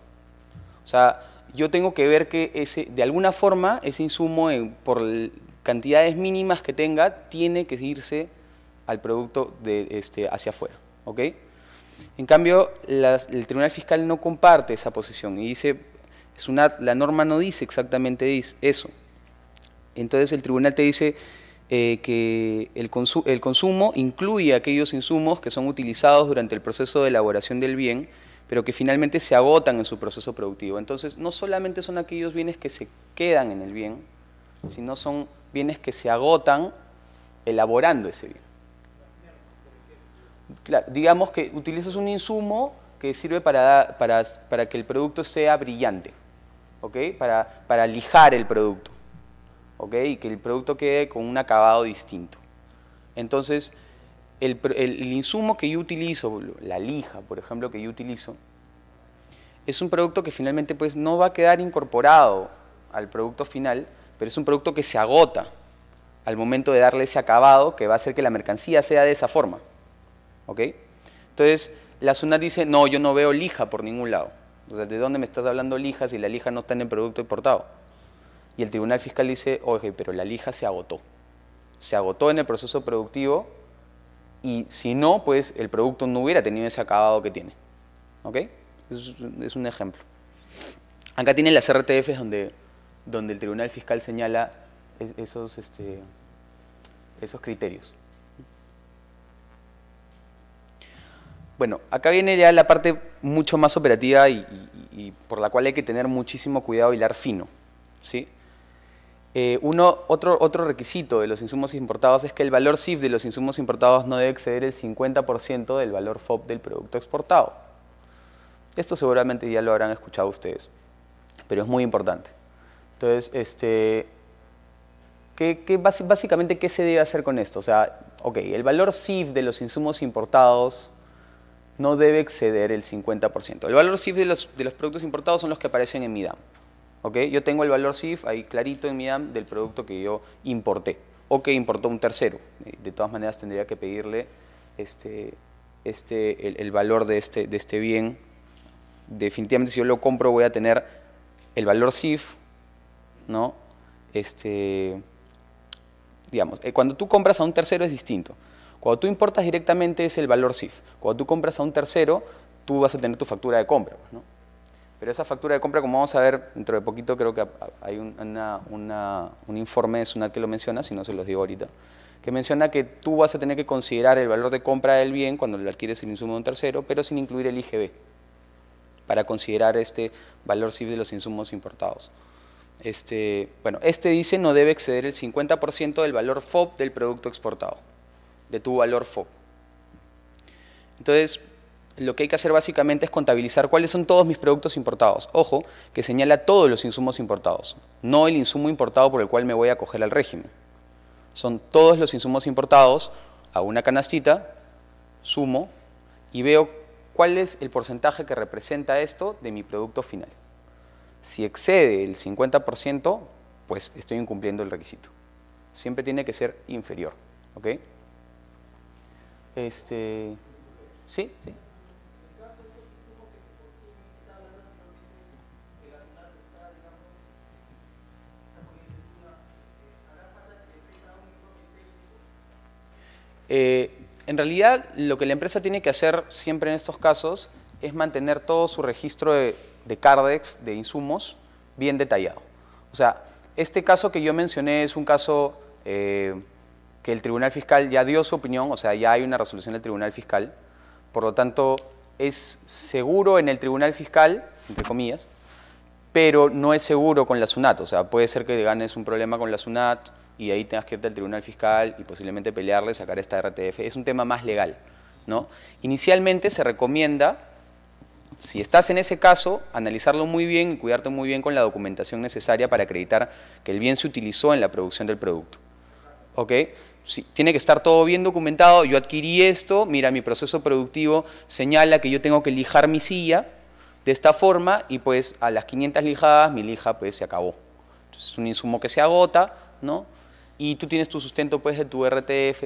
O sea, yo tengo que ver que ese, de alguna forma ese insumo, eh, por cantidades mínimas que tenga, tiene que irse al producto de, este, hacia afuera. ¿ok? En cambio, el Tribunal Fiscal no comparte esa posición y dice, es una, la norma no dice exactamente eso. Entonces el tribunal te dice eh, que el, el consumo incluye aquellos insumos que son utilizados durante el proceso de elaboración del bien, pero que finalmente se agotan en su proceso productivo. Entonces, no solamente son aquellos bienes que se quedan en el bien, sino son bienes que se agotan elaborando ese bien digamos que utilizas un insumo que sirve para, para que el producto sea brillante, Para, para lijar el producto, Y que el producto quede con un acabado distinto. Entonces, el, insumo que yo utilizo, la lija, por ejemplo, que yo utilizo, es un producto que finalmente pues, no va a quedar incorporado al producto final, pero es un producto que se agota al momento de darle ese acabado que va a hacer que la mercancía sea de esa forma. ¿ok? Entonces, la SUNAT dice, no, yo no veo lija por ningún lado. O sea, ¿de dónde me estás hablando lija si la lija no está en el producto importado? Y el Tribunal Fiscal dice, oye, pero la lija se agotó. Se agotó en el proceso productivo y si no, pues el producto no hubiera tenido ese acabado que tiene. ¿Ok? Es, un ejemplo. Acá tienen las RTFs donde, donde el Tribunal Fiscal señala e-, esos, este, esos criterios. Bueno, acá viene ya la parte mucho más operativa y, por la cual hay que tener muchísimo cuidado y hilar fino. ¿sí? Eh, uno, otro, otro requisito de los insumos importados es que el valor CIF de los insumos importados no debe exceder el 50% del valor FOB del producto exportado. Esto seguramente ya lo habrán escuchado ustedes, pero es muy importante. Entonces, este, básicamente, ¿qué se debe hacer con esto? O sea, ok, el valor CIF de los insumos importados no debe exceder el 50%. El valor CIF de los, productos importados son los que aparecen en mi DAM. Yo tengo el valor CIF ahí clarito en mi DAM del producto que yo importé o que importó un tercero. Eh, de todas maneras tendría que pedirle este, este, el, valor de este, de este bien. Definitivamente si yo lo compro voy a tener el valor CIF, ¿no? Este, digamos, eh, cuando tú compras a un tercero es distinto. Cuando tú importas directamente es el valor CIF. Cuando tú compras a un tercero, tú vas a tener tu factura de compra. Pues, ¿no? Pero esa factura de compra, como vamos a ver dentro de poquito, creo que hay un, un informe de SUNAT que lo menciona, si no se los digo ahorita, que menciona que tú vas a tener que considerar el valor de compra del bien cuando le adquieres el insumo de un tercero, pero sin incluir el IGB, para considerar este valor SIF de los insumos importados. Este, bueno, este dice no debe exceder el 50% del valor FOB del producto exportado de tu valor FOB. Entonces, lo que hay que hacer básicamente es contabilizar cuáles son todos mis productos importados. Ojo, que señala todos los insumos importados, no el insumo importado por el cual me voy a coger al régimen. Son todos los insumos importados a una canastita, sumo y veo cuál es el porcentaje que representa esto de mi producto final. Si excede el 50%, pues estoy incumpliendo el requisito. Siempre tiene que ser inferior. ¿ok? Este, sí, eh, en realidad, lo que la empresa tiene que hacer siempre en estos casos es mantener todo su registro de, CARDEX, de insumos, bien detallado. O sea, este caso que yo mencioné es un caso eh, que el Tribunal Fiscal ya dio su opinión, o sea, ya hay una resolución del Tribunal Fiscal, por lo tanto es seguro en el Tribunal Fiscal, entre comillas, pero no es seguro con la SUNAT, o sea, puede ser que ganes un problema con la SUNAT y ahí tengas que irte al Tribunal Fiscal y posiblemente pelearle, sacar esta RTF, es un tema más legal, ¿no? Inicialmente se recomienda si estás en ese caso, analizarlo muy bien y cuidarte muy bien con la documentación necesaria para acreditar que el bien se utilizó en la producción del producto. ¿Ok? tiene que estar todo bien documentado, yo adquirí esto, mira, mi proceso productivo señala que yo tengo que lijar mi silla de esta forma y pues a las 500 lijadas mi lija pues se acabó. es un insumo que se agota, ¿no? Y tú tienes tu sustento pues de tu RTF.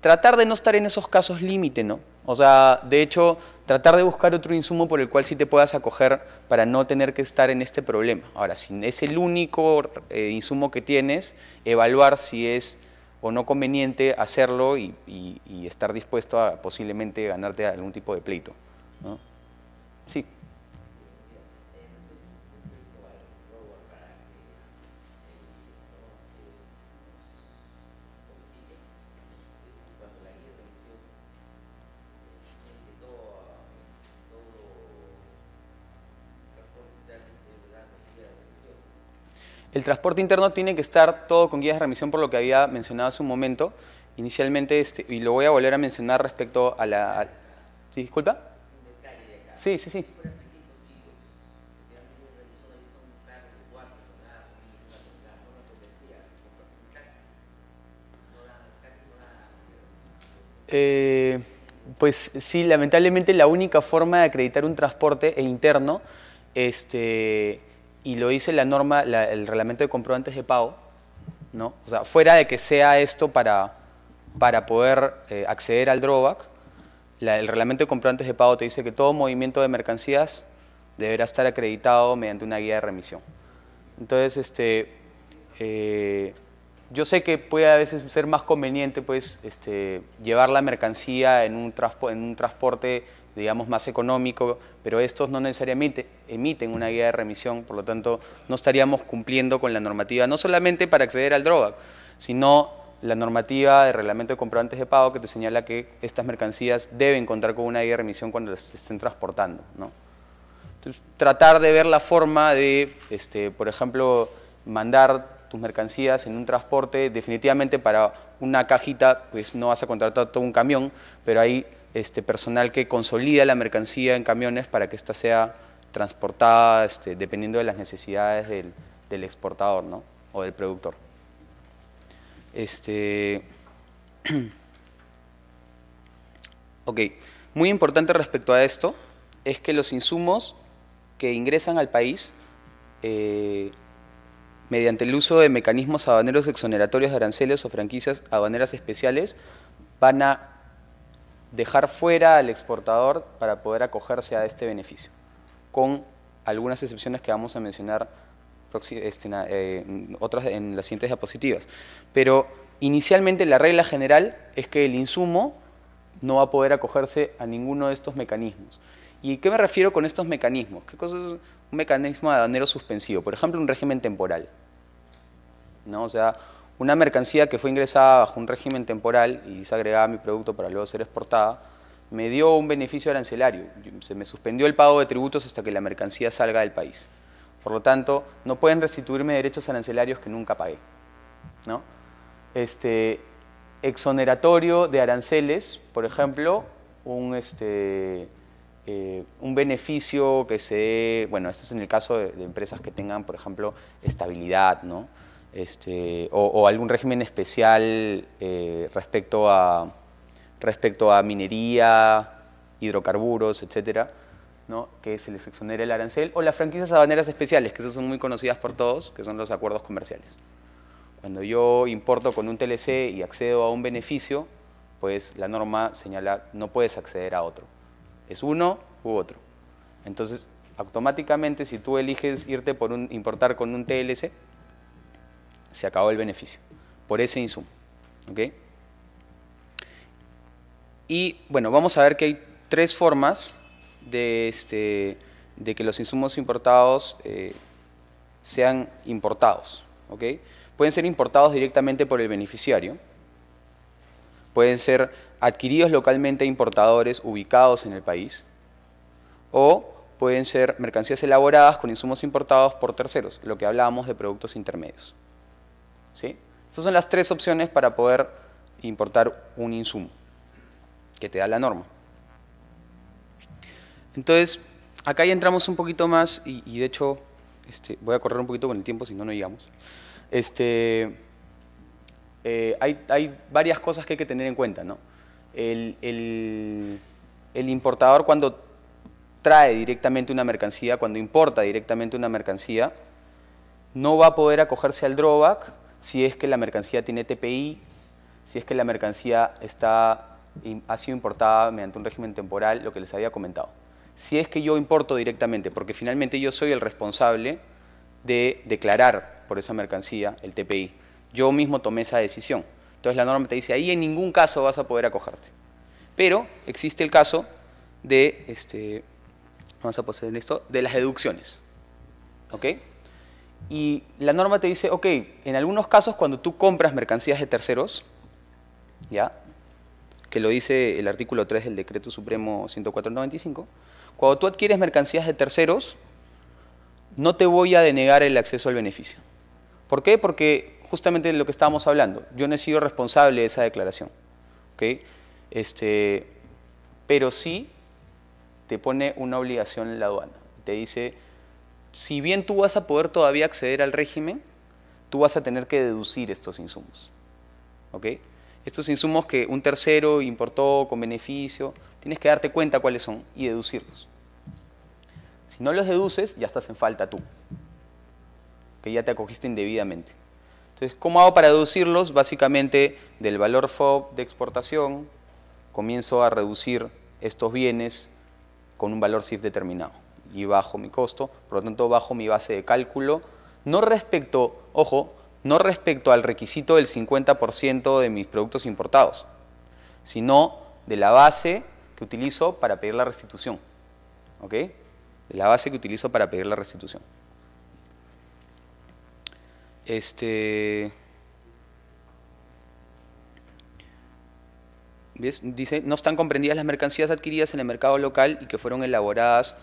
Tratar de no estar en esos casos límite, ¿no? O sea, de hecho, tratar de buscar otro insumo por el cual sí te puedas acoger para no tener que estar en este problema. Ahora, si es el único eh, insumo que tienes, evaluar si es o no conveniente hacerlo y, estar dispuesto a posiblemente ganarte algún tipo de pleito. Sí. El transporte interno tiene que estar todo con guías de remisión por lo que había mencionado hace un momento. Inicialmente, este, y lo voy a volver a mencionar respecto a la... ¿sí, disculpa? Sí, sí, sí. Eh, pues sí, lamentablemente la única forma de acreditar un transporte interno este, y lo dice la norma, el reglamento de comprobantes de pago, ¿no? O sea, fuera de que sea esto para, para poder eh, acceder al drawback, el reglamento de comprobantes de pago te dice que todo movimiento de mercancías deberá estar acreditado mediante una guía de remisión. Entonces, este, eh, yo sé que puede a veces ser más conveniente pues, este, llevar la mercancía en un, en un transporte digamos, más económico, pero estos no necesariamente emiten una guía de remisión, por lo tanto, no estaríamos cumpliendo con la normativa, no solamente para acceder al droga, sino la normativa de reglamento de comprobantes de pago que te señala que estas mercancías deben contar con una guía de remisión cuando las estén transportando. tratar de ver la forma de, este, por ejemplo, mandar tus mercancías en un transporte, definitivamente para una cajita, pues no vas a contratar todo un camión, pero ahí este, personal que consolida la mercancía en camiones para que ésta sea transportada este, dependiendo de las necesidades del, exportador o del productor. Este... [CLEARS THROAT] muy importante respecto a esto es que los insumos que ingresan al país eh, mediante el uso de mecanismos habaneros exoneratorios de aranceles o franquicias habaneras especiales van a dejar fuera al exportador para poder acogerse a este beneficio, con algunas excepciones que vamos a mencionar este, eh, otras en las siguientes diapositivas. Pero inicialmente la regla general es que el insumo no va a poder acogerse a ninguno de estos mecanismos. ¿Y qué me refiero con estos mecanismos? ¿Qué cosa es un mecanismo aduanero suspensivo? Por ejemplo, un régimen temporal. ¿No? O sea, una mercancía que fue ingresada bajo un régimen temporal y se agregaba mi producto para luego ser exportada, me dio un beneficio arancelario. Se me suspendió el pago de tributos hasta que la mercancía salga del país. Por lo tanto, no pueden restituirme derechos arancelarios que nunca pagué. ¿no? Este, exoneratorio de aranceles, por ejemplo, un, este, eh, un beneficio que se... Bueno, esto es en el caso de, de empresas que tengan, por ejemplo, estabilidad, ¿no? Este, o, algún régimen especial eh, respecto, a, respecto a minería, hidrocarburos, etcétera, ¿no? que se les exonere el arancel, o las franquicias habaneras especiales, que esas son muy conocidas por todos, que son los acuerdos comerciales. Cuando yo importo con un TLC y accedo a un beneficio, pues la norma señala no puedes acceder a otro. Es uno u otro. Entonces, automáticamente si tú eliges irte por un, importar con un TLC, se acabó el beneficio por ese insumo. Y bueno, vamos a ver que hay tres formas de, este, que los insumos importados eh, sean importados. Pueden ser importados directamente por el beneficiario, pueden ser adquiridos localmente a importadores ubicados en el país, o pueden ser mercancías elaboradas con insumos importados por terceros, lo que hablábamos de productos intermedios. ¿sí? Estas son las tres opciones para poder importar un insumo que te da la norma. Entonces, acá ya entramos un poquito más y, de hecho este, voy a correr un poquito con el tiempo, si no, no llegamos. Este, eh, hay, varias cosas que hay que tener en cuenta. el, importador cuando trae directamente una mercancía, cuando importa directamente una mercancía, no va a poder acogerse al drawback si es que la mercancía tiene TPI, si es que la mercancía está, ha sido importada mediante un régimen temporal, lo que les había comentado. Si es que yo importo directamente, porque finalmente yo soy el responsable de declarar por esa mercancía el TPI. Yo mismo tomé esa decisión. Entonces la norma te dice, ahí en ningún caso vas a poder acogerte. Pero existe el caso de, este, vamos a esto, de las deducciones. ¿Ok? Y la norma te dice, ok, en algunos casos cuando tú compras mercancías de terceros, ¿ya? que lo dice el artículo 3 del Decreto Supremo 10495, cuando tú adquieres mercancías de terceros, no te voy a denegar el acceso al beneficio. ¿Por qué? Porque justamente de lo que estábamos hablando, yo no he sido responsable de esa declaración. Este, pero sí te pone una obligación en la aduana. Te dice, si bien tú vas a poder todavía acceder al régimen, tú vas a tener que deducir estos insumos. Estos insumos que un tercero importó con beneficio, tienes que darte cuenta cuáles son y deducirlos. Si no los deduces, ya estás en falta tú, que ya te acogiste indebidamente. Entonces, ¿cómo hago para deducirlos? Básicamente del valor FOB de exportación, comienzo a reducir estos bienes con un valor CIF determinado y bajo mi costo, por lo tanto bajo mi base de cálculo, no respecto, ojo, no respecto al requisito del 50% de mis productos importados, sino de la base que utilizo para pedir la restitución. ¿Ok? De la base que utilizo para pedir la restitución. Este. Dice, no están comprendidas las mercancías adquiridas en el mercado local y que fueron elaboradas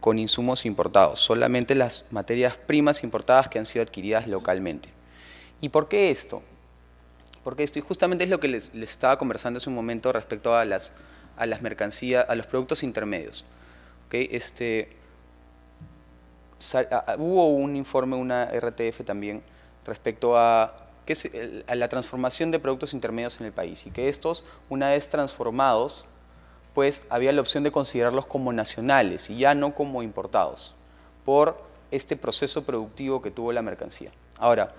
con insumos importados, solamente las materias primas importadas que han sido adquiridas localmente. ¿Y por qué esto? Porque esto y justamente es lo que les, estaba conversando hace un momento respecto a las, a las mercancías, a los productos intermedios. Este, hubo un informe, una RTF también, respecto a la transformación de productos intermedios en el país y que estos, una vez transformados, pues había la opción de considerarlos como nacionales y ya no como importados por este proceso productivo que tuvo la mercancía. Ahora,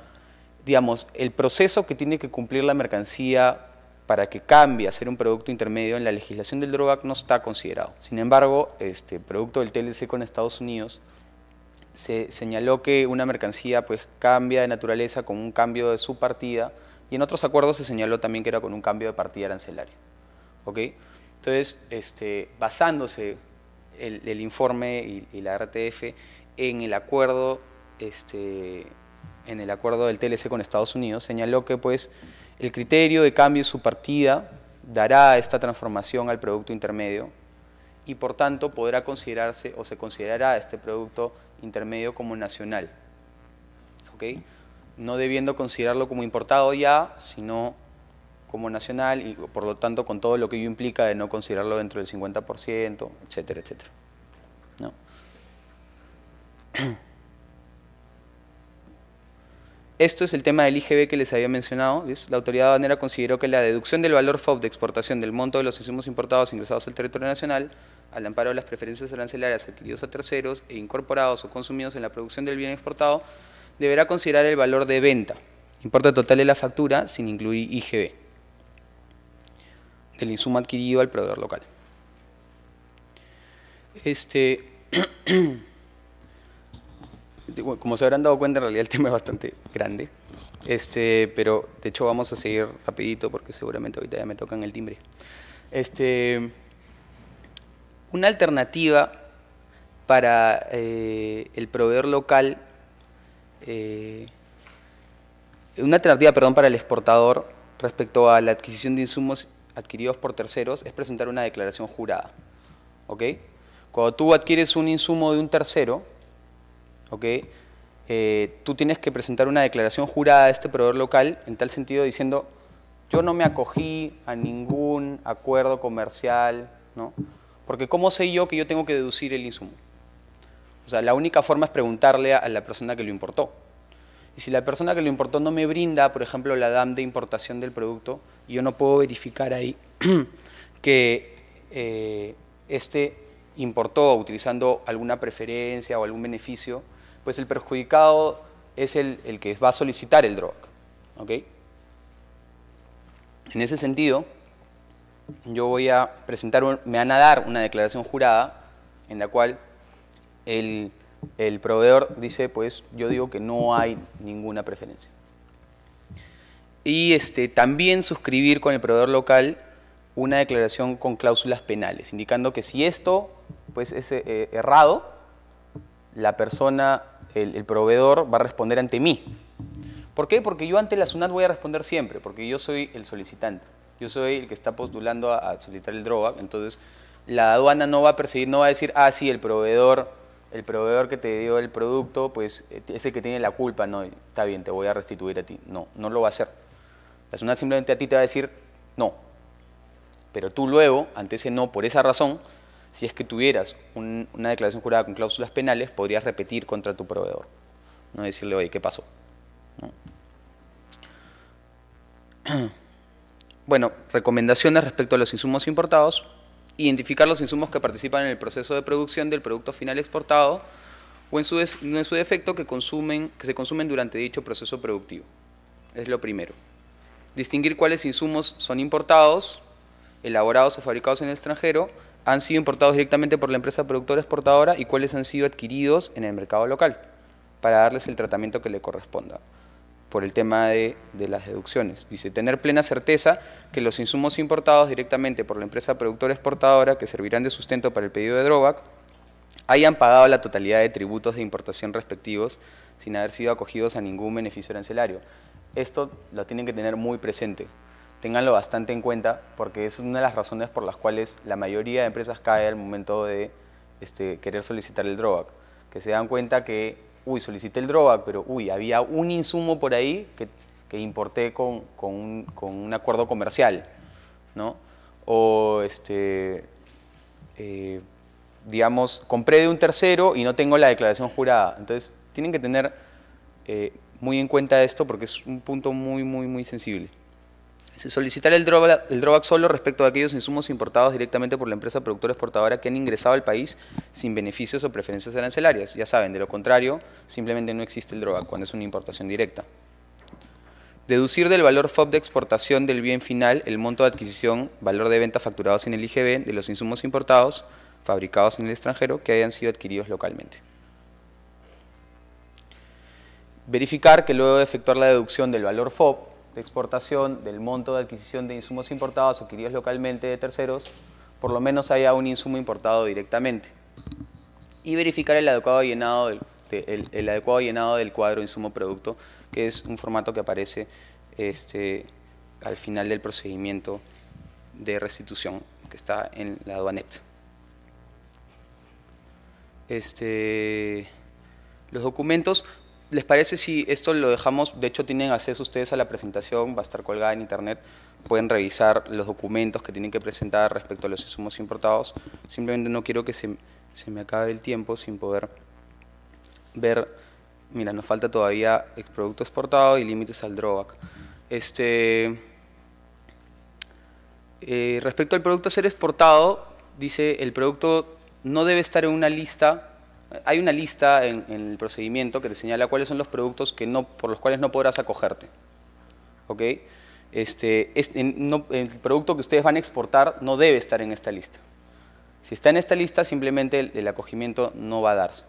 digamos, el proceso que tiene que cumplir la mercancía para que cambie a ser un producto intermedio en la legislación del drawback no está considerado. Sin embargo, este producto del TLC con Estados Unidos se señaló que una mercancía pues cambia de naturaleza con un cambio de su partida y en otros acuerdos se señaló también que era con un cambio de partida arancelaria. ¿ok?, entonces, este, basándose el, informe y, la RTF en el acuerdo, este, en el acuerdo del TLC con Estados Unidos, señaló que pues el criterio de cambio y su partida dará esta transformación al producto intermedio y por tanto podrá considerarse o se considerará este producto intermedio como nacional, ¿okay? no debiendo considerarlo como importado ya, sino como nacional y por lo tanto con todo lo que ello implica de no considerarlo dentro del 50%, etcétera, etcétera. [CLEARS THROAT] Esto es el tema del IGB que les había mencionado. La autoridad aduanera consideró que la deducción del valor FOB de exportación del monto de los insumos importados e ingresados al territorio nacional al amparo de las preferencias arancelarias adquiridos a terceros e incorporados o consumidos en la producción del bien exportado, deberá considerar el valor de venta, importe total de la factura sin incluir IGB del insumo adquirido al proveedor local. Este, [CLEARS THROAT] como se habrán dado cuenta, en realidad el tema es bastante grande, este, pero de hecho vamos a seguir rapidito porque seguramente ahorita ya me tocan el timbre. Este, una alternativa para eh, el proveedor local, eh, una alternativa, perdón, para el exportador respecto a la adquisición de insumos adquiridos por terceros es presentar una declaración jurada. ¿Ok? Cuando tú adquieres un insumo de un tercero, ¿ok? Eh, tú tienes que presentar una declaración jurada a este proveedor local en tal sentido diciendo, yo no me acogí a ningún acuerdo comercial, ¿no? Porque ¿cómo sé yo que yo tengo que deducir el insumo? O sea, la única forma es preguntarle a la persona que lo importó. Y si la persona que lo importó no me brinda, por ejemplo, la DAM de importación del producto, y yo no puedo verificar ahí [CLEARS THROAT] que eh, este importó utilizando alguna preferencia o algún beneficio, pues el perjudicado es el, que va a solicitar el droga. ¿okay? En ese sentido, yo voy a presentar, me van a dar una declaración jurada en la cual el el proveedor dice, pues yo digo que no hay ninguna preferencia. Y este, también suscribir con el proveedor local una declaración con cláusulas penales, indicando que si esto pues, es eh, errado, la persona, el, proveedor va a responder ante mí. ¿Por qué? Porque yo ante la SUNAT voy a responder siempre, porque yo soy el solicitante, yo soy el que está postulando a, a solicitar el droga, entonces la aduana no va a perseguir, no va a decir, ah, sí, el proveedor el proveedor que te dio el producto, pues eh, es el que tiene la culpa, no, está bien, te voy a restituir a ti. No, no lo va a hacer. La una simplemente a ti te va a decir no. Pero tú luego, ante ese no, por esa razón, si es que tuvieras una declaración jurada con cláusulas penales, podrías repetir contra tu proveedor. No decirle, oye, ¿qué pasó? [CLEARS THROAT] Bueno, recomendaciones respecto a los insumos importados identificar los insumos que participan en el proceso de producción del producto final exportado o en su, defecto que, que se consumen durante dicho proceso productivo. Es lo primero. Distinguir cuáles insumos son importados, elaborados o fabricados en el extranjero, han sido importados directamente por la empresa productora exportadora y cuáles han sido adquiridos en el mercado local, para darles el tratamiento que le corresponda por el tema de, las deducciones. Dice, tener plena certeza que los insumos importados directamente por la empresa productora exportadora que servirán de sustento para el pedido de drawback hayan pagado la totalidad de tributos de importación respectivos sin haber sido acogidos a ningún beneficio arancelario. Esto lo tienen que tener muy presente. Ténganlo bastante en cuenta porque es una de las razones por las cuales la mayoría de empresas cae al momento de este, querer solicitar el drawback. Que se dan cuenta que uy, solicité el drawback, pero uy, había un insumo por ahí que, que importé con, un, acuerdo comercial, ¿no? O, este, eh, digamos, compré de un tercero y no tengo la declaración jurada. Entonces, tienen que tener eh, muy en cuenta esto porque es un punto muy, muy, muy sensible solicitar el el drawback solo respecto a aquellos insumos importados directamente por la empresa productora exportadora que han ingresado al país sin beneficios o preferencias arancelarias. Ya saben, de lo contrario, simplemente no existe el drawback cuando es una importación directa. Deducir del valor FOB de exportación del bien final el monto de adquisición, valor de venta facturados en el IGB de los insumos importados fabricados en el extranjero que hayan sido adquiridos localmente verificar que luego de efectuar la deducción del valor FOB, exportación del monto de adquisición de insumos importados adquiridos localmente de terceros, por lo menos haya un insumo importado directamente. Y verificar el adecuado llenado del, adecuado llenado del cuadro insumo-producto, que es un formato que aparece este, al final del procedimiento de restitución que está en la aduanet. Este, los documentos ¿Les parece si esto lo dejamos? De hecho, tienen acceso ustedes a la presentación, va a estar colgada en internet. Pueden revisar los documentos que tienen que presentar respecto a los insumos importados. Simplemente no quiero que se, me acabe el tiempo sin poder ver. Mira, nos falta todavía el producto exportado y límites al drawback. Este, eh, respecto al producto a ser exportado, dice el producto no debe estar en una lista hay una lista en, el procedimiento que te señala cuáles son los productos que no, por los cuales no podrás acogerte. Este, el producto que ustedes van a exportar no debe estar en esta lista. Si está en esta lista, simplemente el, acogimiento no va a darse.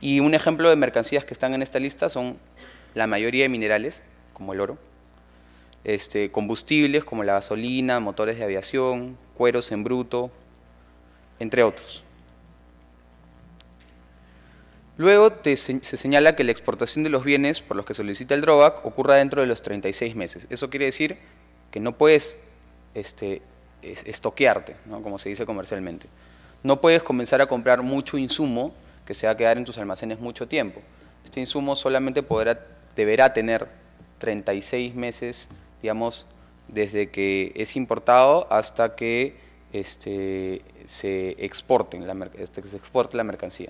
Y un ejemplo de mercancías que están en esta lista son la mayoría de minerales, como el oro, este, combustibles como la gasolina, motores de aviación, cueros en bruto, entre otros. Luego se, señala que la exportación de los bienes por los que solicita el drawback ocurra dentro de los 36 meses. Eso quiere decir que no puedes este, estoquearte, como se dice comercialmente. No puedes comenzar a comprar mucho insumo que se va a quedar en tus almacenes mucho tiempo. Este insumo solamente deberá tener 36 meses, digamos, desde que es importado hasta que este, este, se, exporte la mercancía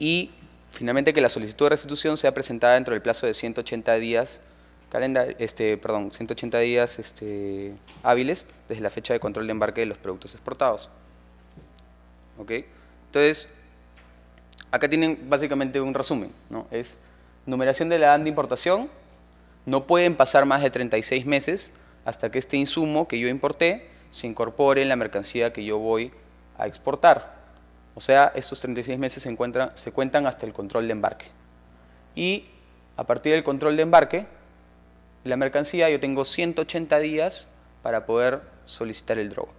y finalmente que la solicitud de restitución sea presentada dentro del plazo de 180 este, días este, perdón, 180 días hábiles desde la fecha de control de embarque de los productos exportados. ¿Ok? Entonces, acá tienen básicamente un resumen. ¿no? Es numeración de la edad de importación. No pueden pasar más de 36 meses hasta que este insumo que yo importé se incorpore en la mercancía que yo voy a exportar. O sea, estos 36 meses se, encuentran, se cuentan hasta el control de embarque. Y a partir del control de embarque, la mercancía, yo tengo 180 días para poder solicitar el drawback.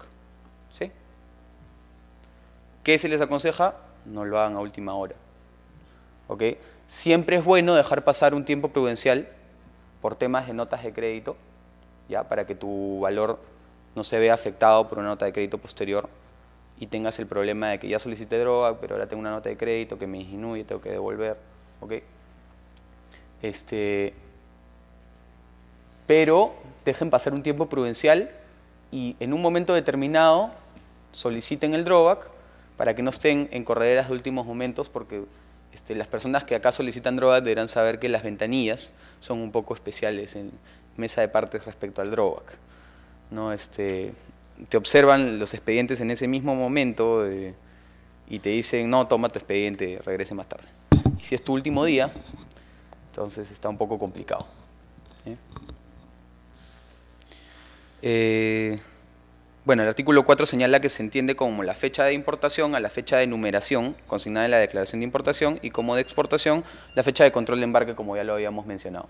¿Sí? ¿Qué se les aconseja? No lo hagan a última hora. ¿Ok? Siempre es bueno dejar pasar un tiempo prudencial por temas de notas de crédito, ya para que tu valor no se vea afectado por una nota de crédito posterior y tengas el problema de que ya solicité droga, pero ahora tengo una nota de crédito que me disminuye, tengo que devolver, ¿ok? Este, pero dejen pasar un tiempo prudencial y en un momento determinado soliciten el drawback para que no estén en correderas de últimos momentos porque este, las personas que acá solicitan drawback deberán saber que las ventanillas son un poco especiales en mesa de partes respecto al drawback. ¿no? Este, te observan los expedientes en ese mismo momento eh, y te dicen, no, toma tu expediente, regrese más tarde. Y si es tu último día, entonces está un poco complicado. ¿eh? Eh, bueno, el artículo 4 señala que se entiende como la fecha de importación a la fecha de numeración consignada en la declaración de importación y como de exportación la fecha de control de embarque, como ya lo habíamos mencionado.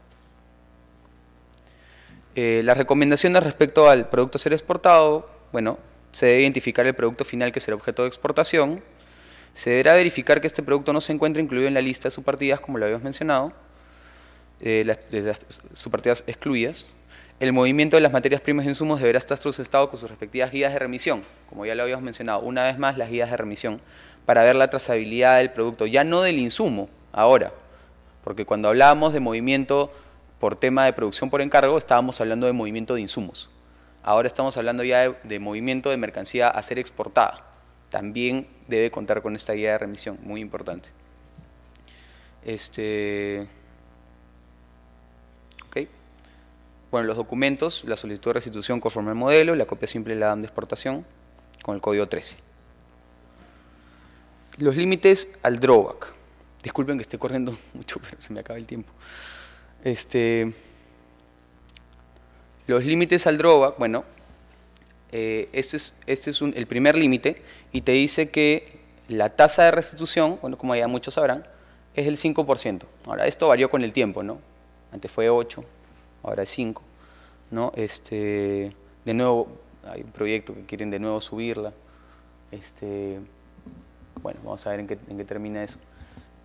las recomendaciones respecto al producto a ser exportado bueno, se debe identificar el producto final que será objeto de exportación, se deberá verificar que este producto no se encuentra incluido en la lista de subpartidas, como lo habíamos mencionado, eh, las, subpartidas excluidas. El movimiento de las materias primas y insumos deberá estar sustentado con sus respectivas guías de remisión, como ya lo habíamos mencionado, una vez más las guías de remisión, para ver la trazabilidad del producto, ya no del insumo, ahora, porque cuando hablábamos de movimiento por tema de producción por encargo, estábamos hablando de movimiento de insumos. Ahora estamos hablando ya de, movimiento de mercancía a ser exportada. También debe contar con esta guía de remisión, muy importante. Este, Bueno, los documentos, la solicitud de restitución conforme al modelo, la copia simple la dan de exportación con el código 13. Los límites al drawback. Disculpen que esté corriendo [LAUGHS] mucho, pero se me acaba el tiempo. Este, los límites al droga, bueno, eh, este es, este el primer límite y te dice que la tasa de restitución, bueno, como ya muchos sabrán, es el 5%. Ahora, esto varió con el tiempo, ¿no? Antes fue 8, ahora es 5, ¿no? Este, de nuevo, hay un proyecto que quieren de nuevo subirla. Este, bueno, vamos a ver en qué, en qué termina eso.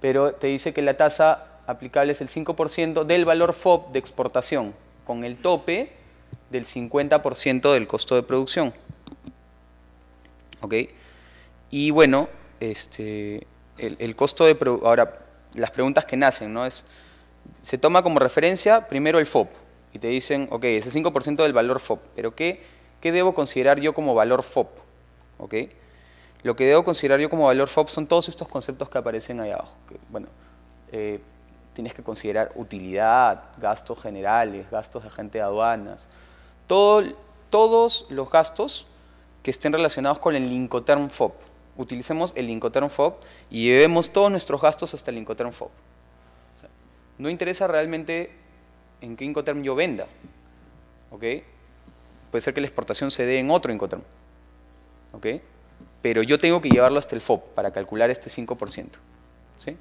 Pero te dice que la tasa aplicable es el 5% del valor FOB de exportación, con el tope del 50% del costo de producción. ¿Ok? Y bueno, este, el, costo de... Ahora, las preguntas que nacen, ¿no? Es, se toma como referencia primero el FOP. y te dicen, ok, ese 5% del valor FOP. pero ¿qué, ¿qué debo considerar yo como valor FOP? ¿Ok? Lo que debo considerar yo como valor FOP son todos estos conceptos que aparecen ahí abajo. bueno, eh, tienes que considerar utilidad, gastos generales, gastos de agente de aduanas, todos los gastos que estén relacionados con el Incoterm FOB. Utilicemos el Incoterm FOB y llevemos todos nuestros gastos hasta el Incoterm FOB. no interesa realmente en qué Incoterm yo venda. ¿ok? Puede ser que la exportación se dé en otro Incoterm. ¿ok? Pero yo tengo que llevarlo hasta el FOB para calcular este 5%. ¿sí?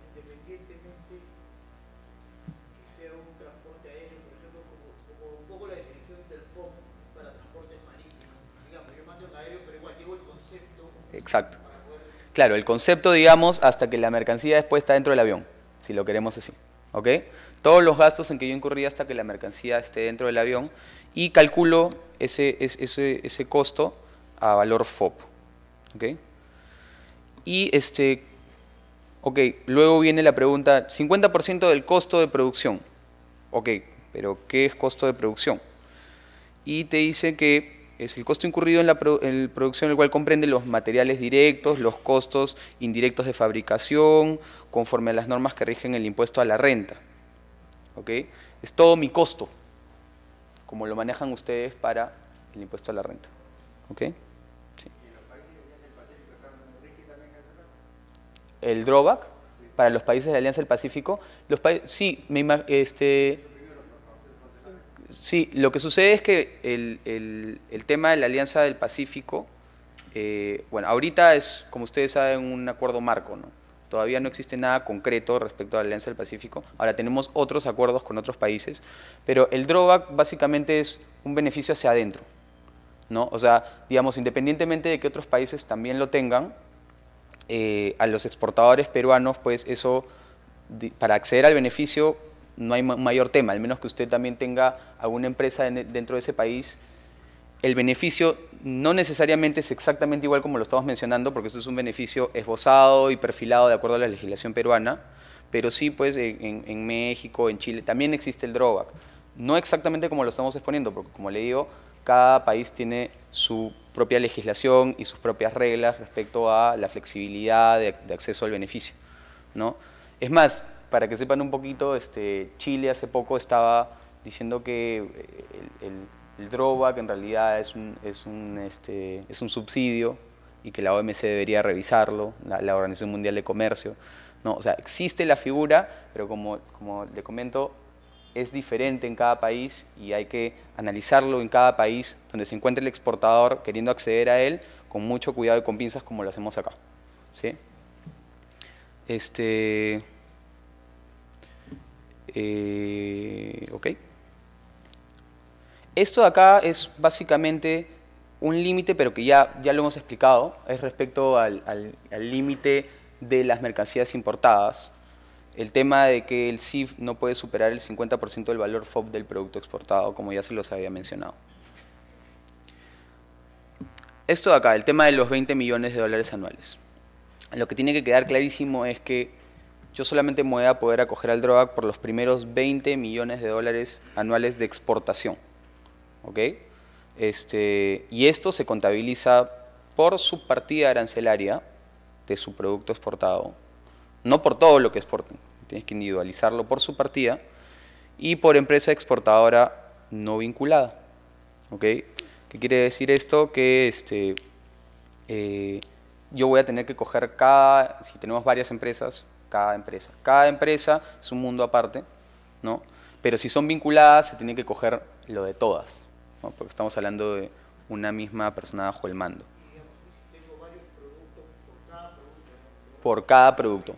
Exacto. Claro, el concepto, digamos, hasta que la mercancía después está dentro del avión, si lo queremos así. ¿Ok? Todos los gastos en que yo incurría hasta que la mercancía esté dentro del avión y calculo ese, ese, ese costo a valor FOB. ¿Ok? Y este. Ok, luego viene la pregunta: 50% del costo de producción. Ok, pero ¿qué es costo de producción? Y te dice que es el costo incurrido en la, producción, el cual comprende los materiales directos, los costos indirectos de fabricación, conforme a las normas que rigen el impuesto a la renta. ¿Ok? Es todo mi costo, como lo manejan ustedes para el impuesto a la renta. ¿Ok? Sí. ¿El drawback? Para los países de la Alianza del Pacífico, los sí, me este, Sí, lo que sucede es que el, tema de la Alianza del Pacífico, eh, bueno, ahorita es, como ustedes saben, un acuerdo marco, ¿no? Todavía no existe nada concreto respecto a la Alianza del Pacífico. Ahora tenemos otros acuerdos con otros países, pero el drawback básicamente es un beneficio hacia adentro, ¿no? O sea, digamos, independientemente de que otros países también lo tengan, eh, a los exportadores peruanos, pues eso, para acceder al beneficio no hay mayor tema, al menos que usted también tenga alguna empresa e, dentro de ese país. El beneficio no necesariamente es exactamente igual como lo estamos mencionando, porque eso es un beneficio esbozado y perfilado de acuerdo a la legislación peruana, pero sí, pues en, México, en Chile, también existe el drawback. No exactamente como lo estamos exponiendo, porque como le digo, cada país tiene su propia legislación y sus propias reglas respecto a la flexibilidad de, de acceso al beneficio. ¿no? Es más, para que sepan un poquito, este, Chile hace poco estaba diciendo que eh, el, el, drawback en realidad este, es un, subsidio y que la OMC debería revisarlo, la, Organización Mundial de Comercio. No, o sea, existe la figura, pero como, como le comento, es diferente en cada país y hay que analizarlo en cada país donde se encuentre el exportador queriendo acceder a él con mucho cuidado y con pinzas como lo hacemos acá. ¿Sí? Este, eh, Esto de acá es básicamente un límite, pero que ya, ya lo hemos explicado, es respecto al límite de las mercancías importadas. El tema de que el CIF no puede superar el 50% del valor FOB del producto exportado, como ya se los había mencionado. Esto de acá, el tema de los 20 millones de dólares anuales. Lo que tiene que quedar clarísimo es que yo solamente me voy a poder acoger al drawback por los primeros 20 millones de dólares anuales de exportación. ¿Ok? Este, y esto se contabiliza por su partida arancelaria de su producto exportado, no por todo lo que exporten, tienes que individualizarlo por su partida y por empresa exportadora no vinculada. ¿Ok? ¿Qué quiere decir esto? Que este, eh, yo voy a tener que coger cada, si tenemos varias empresas, cada empresa. Cada empresa es un mundo aparte, ¿no? Pero si son vinculadas, se tiene que coger lo de todas, ¿no? porque estamos hablando de una misma persona bajo el mando. Por cada producto,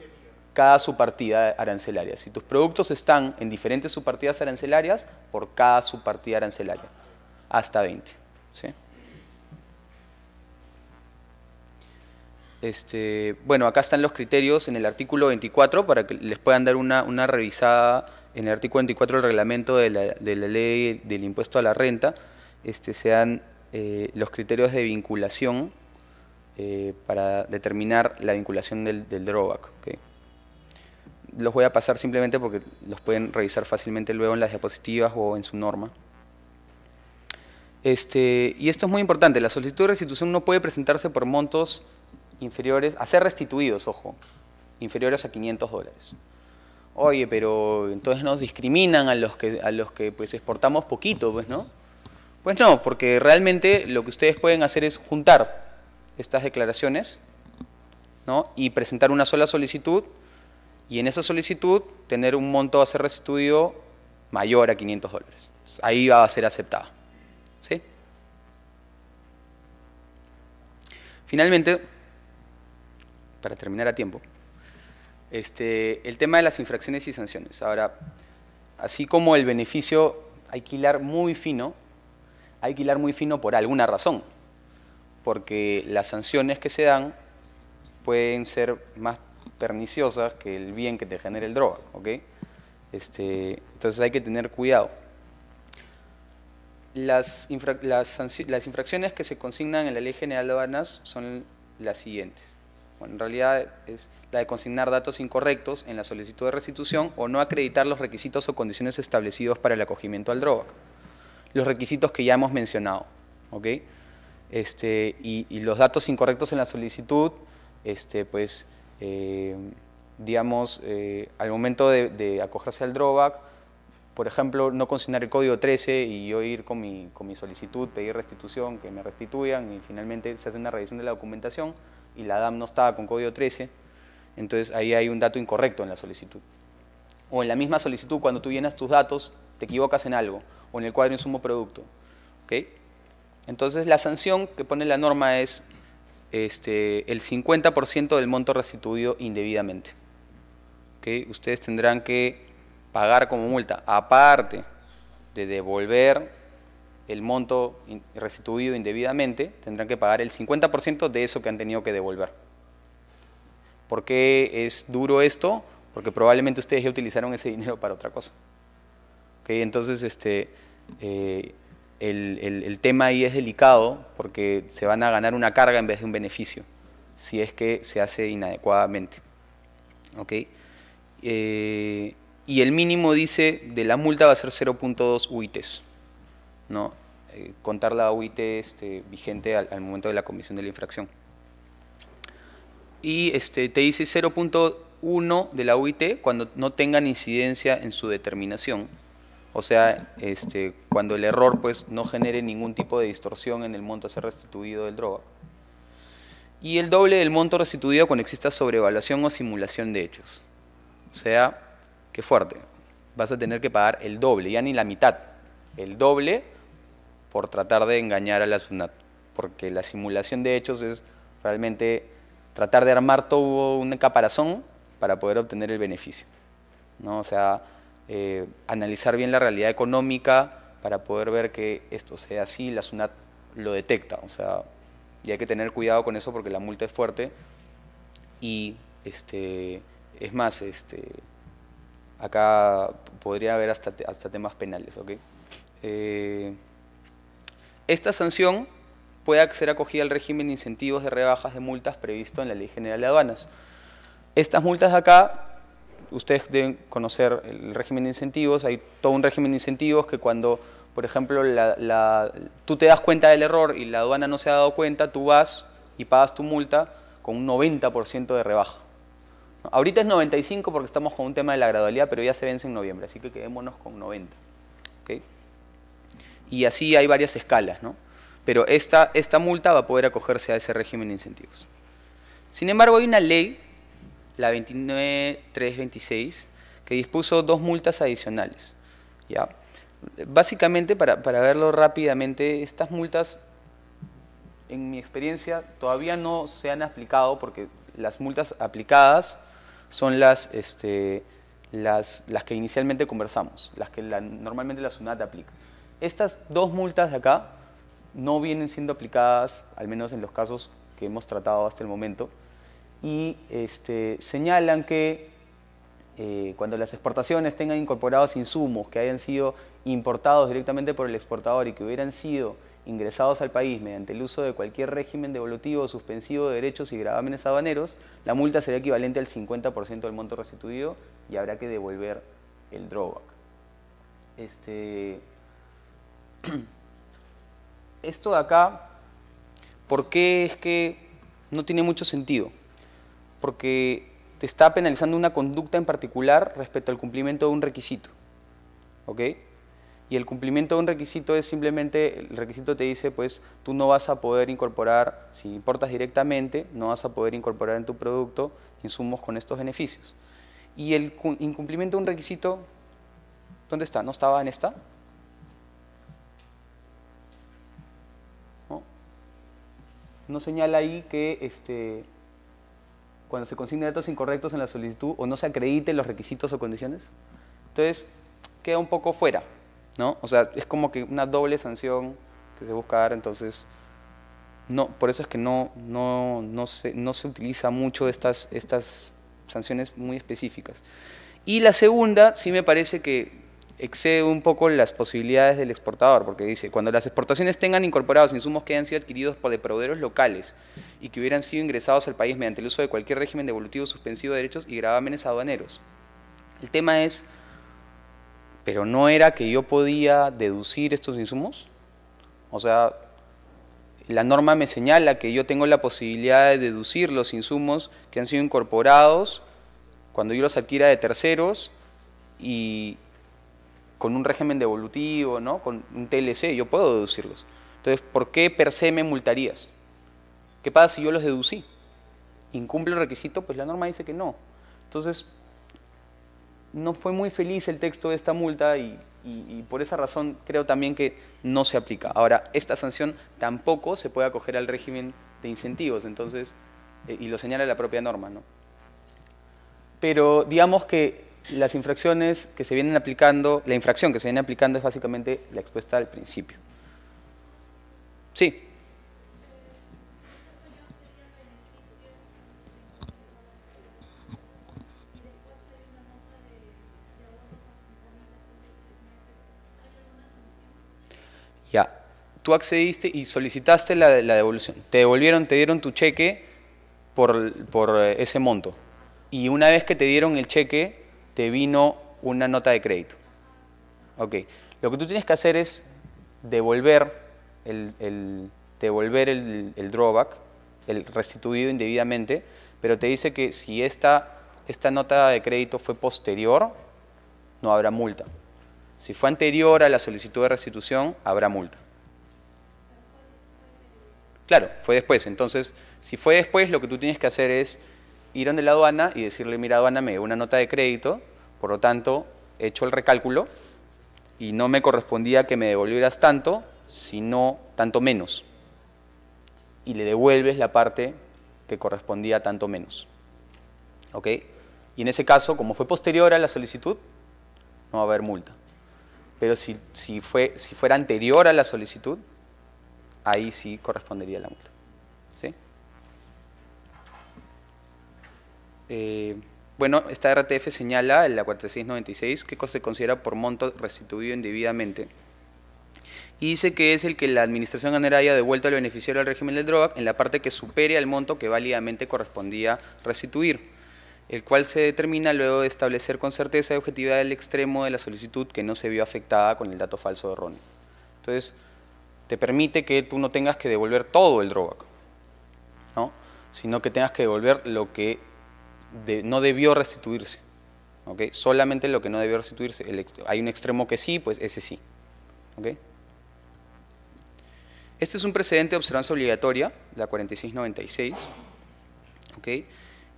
cada subpartida arancelaria. Si tus productos están en diferentes subpartidas arancelarias, por cada subpartida arancelaria, hasta 20. ¿sí? Este, bueno, acá están los criterios en el artículo 24 para que les puedan dar una, revisada en el artículo 24 del reglamento de la, ley del impuesto a la renta. Este, se dan eh, los criterios de vinculación eh, para determinar la vinculación del, drawback. Los voy a pasar simplemente porque los pueden revisar fácilmente luego en las diapositivas o en su norma. Este, y esto es muy importante, la solicitud de restitución no puede presentarse por montos inferiores, a ser restituidos, ojo, inferiores a 500 dólares. Oye, pero entonces nos discriminan a los que, a los que pues, exportamos poquito, pues, ¿no? Pues no, porque realmente lo que ustedes pueden hacer es juntar estas declaraciones ¿no? y presentar una sola solicitud y en esa solicitud tener un monto a ser restituido mayor a 500 dólares. Ahí va a ser aceptada. ¿Sí? Finalmente, para terminar a tiempo. Este, el tema de las infracciones y sanciones. Ahora, así como el beneficio hay que hilar muy fino, hay que hilar muy fino por alguna razón, porque las sanciones que se dan pueden ser más perniciosas que el bien que te genera el droga, ¿ok? Este, entonces hay que tener cuidado. Las, infracciones que se consignan en la Ley General de Aduanas son las siguientes bueno, en realidad es la de consignar datos incorrectos en la solicitud de restitución o no acreditar los requisitos o condiciones establecidos para el acogimiento al DROAC. Los requisitos que ya hemos mencionado, okay Este, y, los datos incorrectos en la solicitud, este, pues, eh, digamos, eh, al momento de, de acogerse al drawback, por ejemplo, no consignar el código 13 y yo ir con mi, con mi solicitud, pedir restitución, que me restituyan y finalmente se hace una revisión de la documentación, y la DAM no estaba con código 13, entonces ahí hay un dato incorrecto en la solicitud. O en la misma solicitud, cuando tú llenas tus datos, te equivocas en algo, o en el cuadro insumo producto. Entonces la sanción que pone la norma es este, el 50% del monto restituido indebidamente. Ustedes tendrán que pagar como multa, aparte de devolver el monto restituido indebidamente, tendrán que pagar el 50% de eso que han tenido que devolver. ¿Por qué es duro esto? Porque probablemente ustedes ya utilizaron ese dinero para otra cosa. Entonces, este, eh, el, tema ahí es delicado porque se van a ganar una carga en vez de un beneficio, si es que se hace inadecuadamente. Eh, y el mínimo dice de la multa va a ser 0.2 UITs. ¿no? Eh, contar la UIT este, vigente al, momento de la comisión de la infracción. Y este, te dice 0.1 de la UIT cuando no tengan incidencia en su determinación. O sea, este, cuando el error pues, no genere ningún tipo de distorsión en el monto a ser restituido del droga. Y el doble del monto restituido cuando exista sobrevaluación o simulación de hechos. O sea, qué fuerte. Vas a tener que pagar el doble, ya ni la mitad. El doble por tratar de engañar a la SUNAT, porque la simulación de hechos es realmente tratar de armar todo un caparazón para poder obtener el beneficio. ¿no? O sea, eh, analizar bien la realidad económica para poder ver que esto sea así, la SUNAT lo detecta. O sea, y hay que tener cuidado con eso porque la multa es fuerte. Y este, es más, este, acá podría haber hasta, hasta temas penales, ¿ok? Eh, esta sanción puede ser acogida al régimen de incentivos de rebajas de multas previsto en la Ley General de Aduanas. Estas multas de acá, ustedes deben conocer el régimen de incentivos, hay todo un régimen de incentivos que cuando, por ejemplo, tú te das cuenta del error y la aduana no se ha dado cuenta, tú vas y pagas tu multa con un 90% de rebaja. Ahorita es 95 porque estamos con un tema de la gradualidad, pero ya se vence en noviembre, así que quedémonos con 90 y así hay varias escalas, ¿no? Pero esta, esta multa va a poder acogerse a ese régimen de incentivos. Sin embargo, hay una ley, la 29326, que dispuso dos multas adicionales. ¿ya? Básicamente, para, verlo rápidamente, estas multas, en mi experiencia, todavía no se han aplicado porque las multas aplicadas son las, este, las, las que inicialmente conversamos, las que normalmente la SUNAT aplica. Estas dos multas de acá no vienen siendo aplicadas, al menos en los casos que hemos tratado hasta el momento, y este, señalan que eh, cuando las exportaciones tengan incorporados insumos que hayan sido importados directamente por el exportador y que hubieran sido ingresados al país mediante el uso de cualquier régimen devolutivo o suspensivo de derechos y gravámenes habaneros, la multa será equivalente al 50% del monto restituido y habrá que devolver el drawback. Este, [CLEARS THROAT] esto de acá, ¿por qué es que no tiene mucho sentido? Porque te está penalizando una conducta en particular respecto al cumplimiento de un requisito. ¿Ok? Y el cumplimiento de un requisito es simplemente, el requisito te dice, pues tú no vas a poder incorporar, si importas directamente, no vas a poder incorporar en tu producto insumos con estos beneficios. Y el incumplimiento de un requisito, ¿dónde está? ¿No estaba en esta? no señala ahí que este, cuando se consignen datos incorrectos en la solicitud o no se acrediten los requisitos o condiciones? Entonces, queda un poco fuera, ¿no? O sea, es como que una doble sanción que se busca dar, entonces, no, por eso es que no, no, se, no se utiliza mucho estas, estas sanciones muy específicas. Y la segunda, sí me parece que excede un poco las posibilidades del exportador, porque dice, cuando las exportaciones tengan incorporados insumos que hayan sido adquiridos por de proveedores locales y que hubieran sido ingresados al país mediante el uso de cualquier régimen devolutivo suspensivo de derechos y gravámenes aduaneros. El tema es, pero no era que yo podía deducir estos insumos. O sea, la norma me señala que yo tengo la posibilidad de deducir los insumos que han sido incorporados cuando yo los adquiera de terceros y, con un régimen devolutivo, ¿no? con un TLC, yo puedo deducirlos. Entonces, ¿por qué per se me multarías? ¿Qué pasa si yo los deducí? ¿Incumple el requisito? Pues la norma dice que no. Entonces, no fue muy feliz el texto de esta multa y, por esa razón creo también que no se aplica. Ahora, esta sanción tampoco se puede acoger al régimen de incentivos, entonces, eh, y lo señala la propia norma, ¿no? Pero digamos que las infracciones que se vienen aplicando, la infracción que se viene aplicando es básicamente la expuesta al principio. Sí. Ya, tú accediste y solicitaste la, devolución. Te devolvieron, te dieron tu cheque por, por eh, ese monto. Y una vez que te dieron el cheque, te vino una nota de crédito. Ok, lo que tú tienes que hacer es devolver el, devolver el, drawback, el restituido indebidamente, pero te dice que si esta, esta nota de crédito fue posterior, no habrá multa. Si fue anterior a la solicitud de restitución, habrá multa. Claro, fue después. Entonces, si fue después, lo que tú tienes que hacer es ir de la aduana y decirle, mira aduana, me dio una nota de crédito, por lo tanto, he hecho el recálculo y no me correspondía que me devolvieras tanto, sino tanto menos. Y le devuelves la parte que correspondía tanto menos. ¿Ok? Y en ese caso, como fue posterior a la solicitud, no va a haber multa. Pero si, si, fue, si fuera anterior a la solicitud, ahí sí correspondería la multa. Eh, bueno, esta RTF señala, en la 4696, qué cosa se considera por monto restituido indebidamente. Y dice que es el que la Administración general haya devuelto al beneficiario al régimen del DROAC en la parte que supere al monto que válidamente correspondía restituir, el cual se determina luego de establecer con certeza y objetividad el extremo de la solicitud que no se vio afectada con el dato falso de erróneo. Entonces, te permite que tú no tengas que devolver todo el DROAC sino que tengas que devolver lo que no debió restituirse. Solamente lo que no debió restituirse. hay un extremo que sí, pues ese sí. Este es un precedente de observancia obligatoria, la 4696.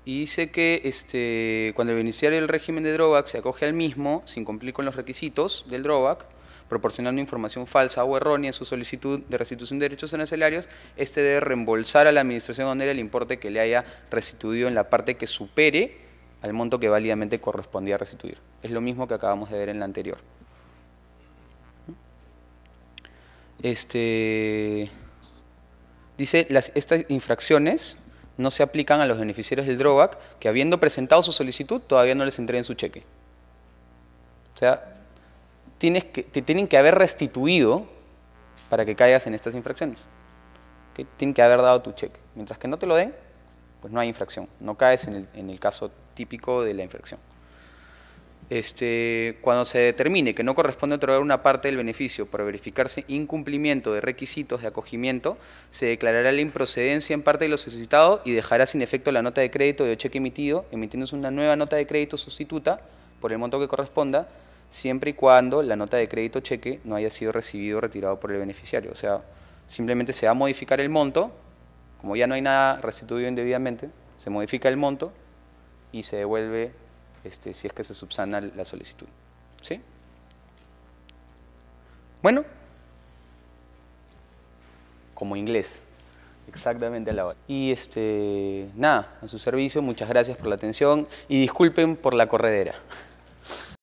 Y dice que este, cuando el beneficiario del régimen de drawback se acoge al mismo, sin cumplir con los requisitos del drawback, proporcionando información falsa o errónea en su solicitud de restitución de derechos arancelarios, este debe reembolsar a la administración aduanera el importe que le haya restituido en la parte que supere al monto que válidamente correspondía restituir. Es lo mismo que acabamos de ver en la anterior. Este, dice, estas infracciones no se aplican a los beneficiarios del DROVAC que habiendo presentado su solicitud todavía no les entreguen su cheque. O sea, que, te tienen que haber restituido para que caigas en estas infracciones. que Tienen que haber dado tu cheque. Mientras que no te lo den, pues no hay infracción. No caes en el, caso típico de la infracción. Este, cuando se determine que no corresponde otorgar una parte del beneficio por verificarse incumplimiento de requisitos de acogimiento, se declarará la improcedencia en parte de los solicitados y dejará sin efecto la nota de crédito de cheque emitido, emitiéndose una nueva nota de crédito sustituta por el monto que corresponda siempre y cuando la nota de crédito cheque no haya sido recibido o retirado por el beneficiario. O sea, simplemente se va a modificar el monto, como ya no hay nada restituido indebidamente, se modifica el monto y se devuelve este, si es que se subsana la solicitud. ¿Sí? Bueno, como inglés, exactamente a la hora. Y este, nada, a su servicio, muchas gracias por la atención y disculpen por la corredera.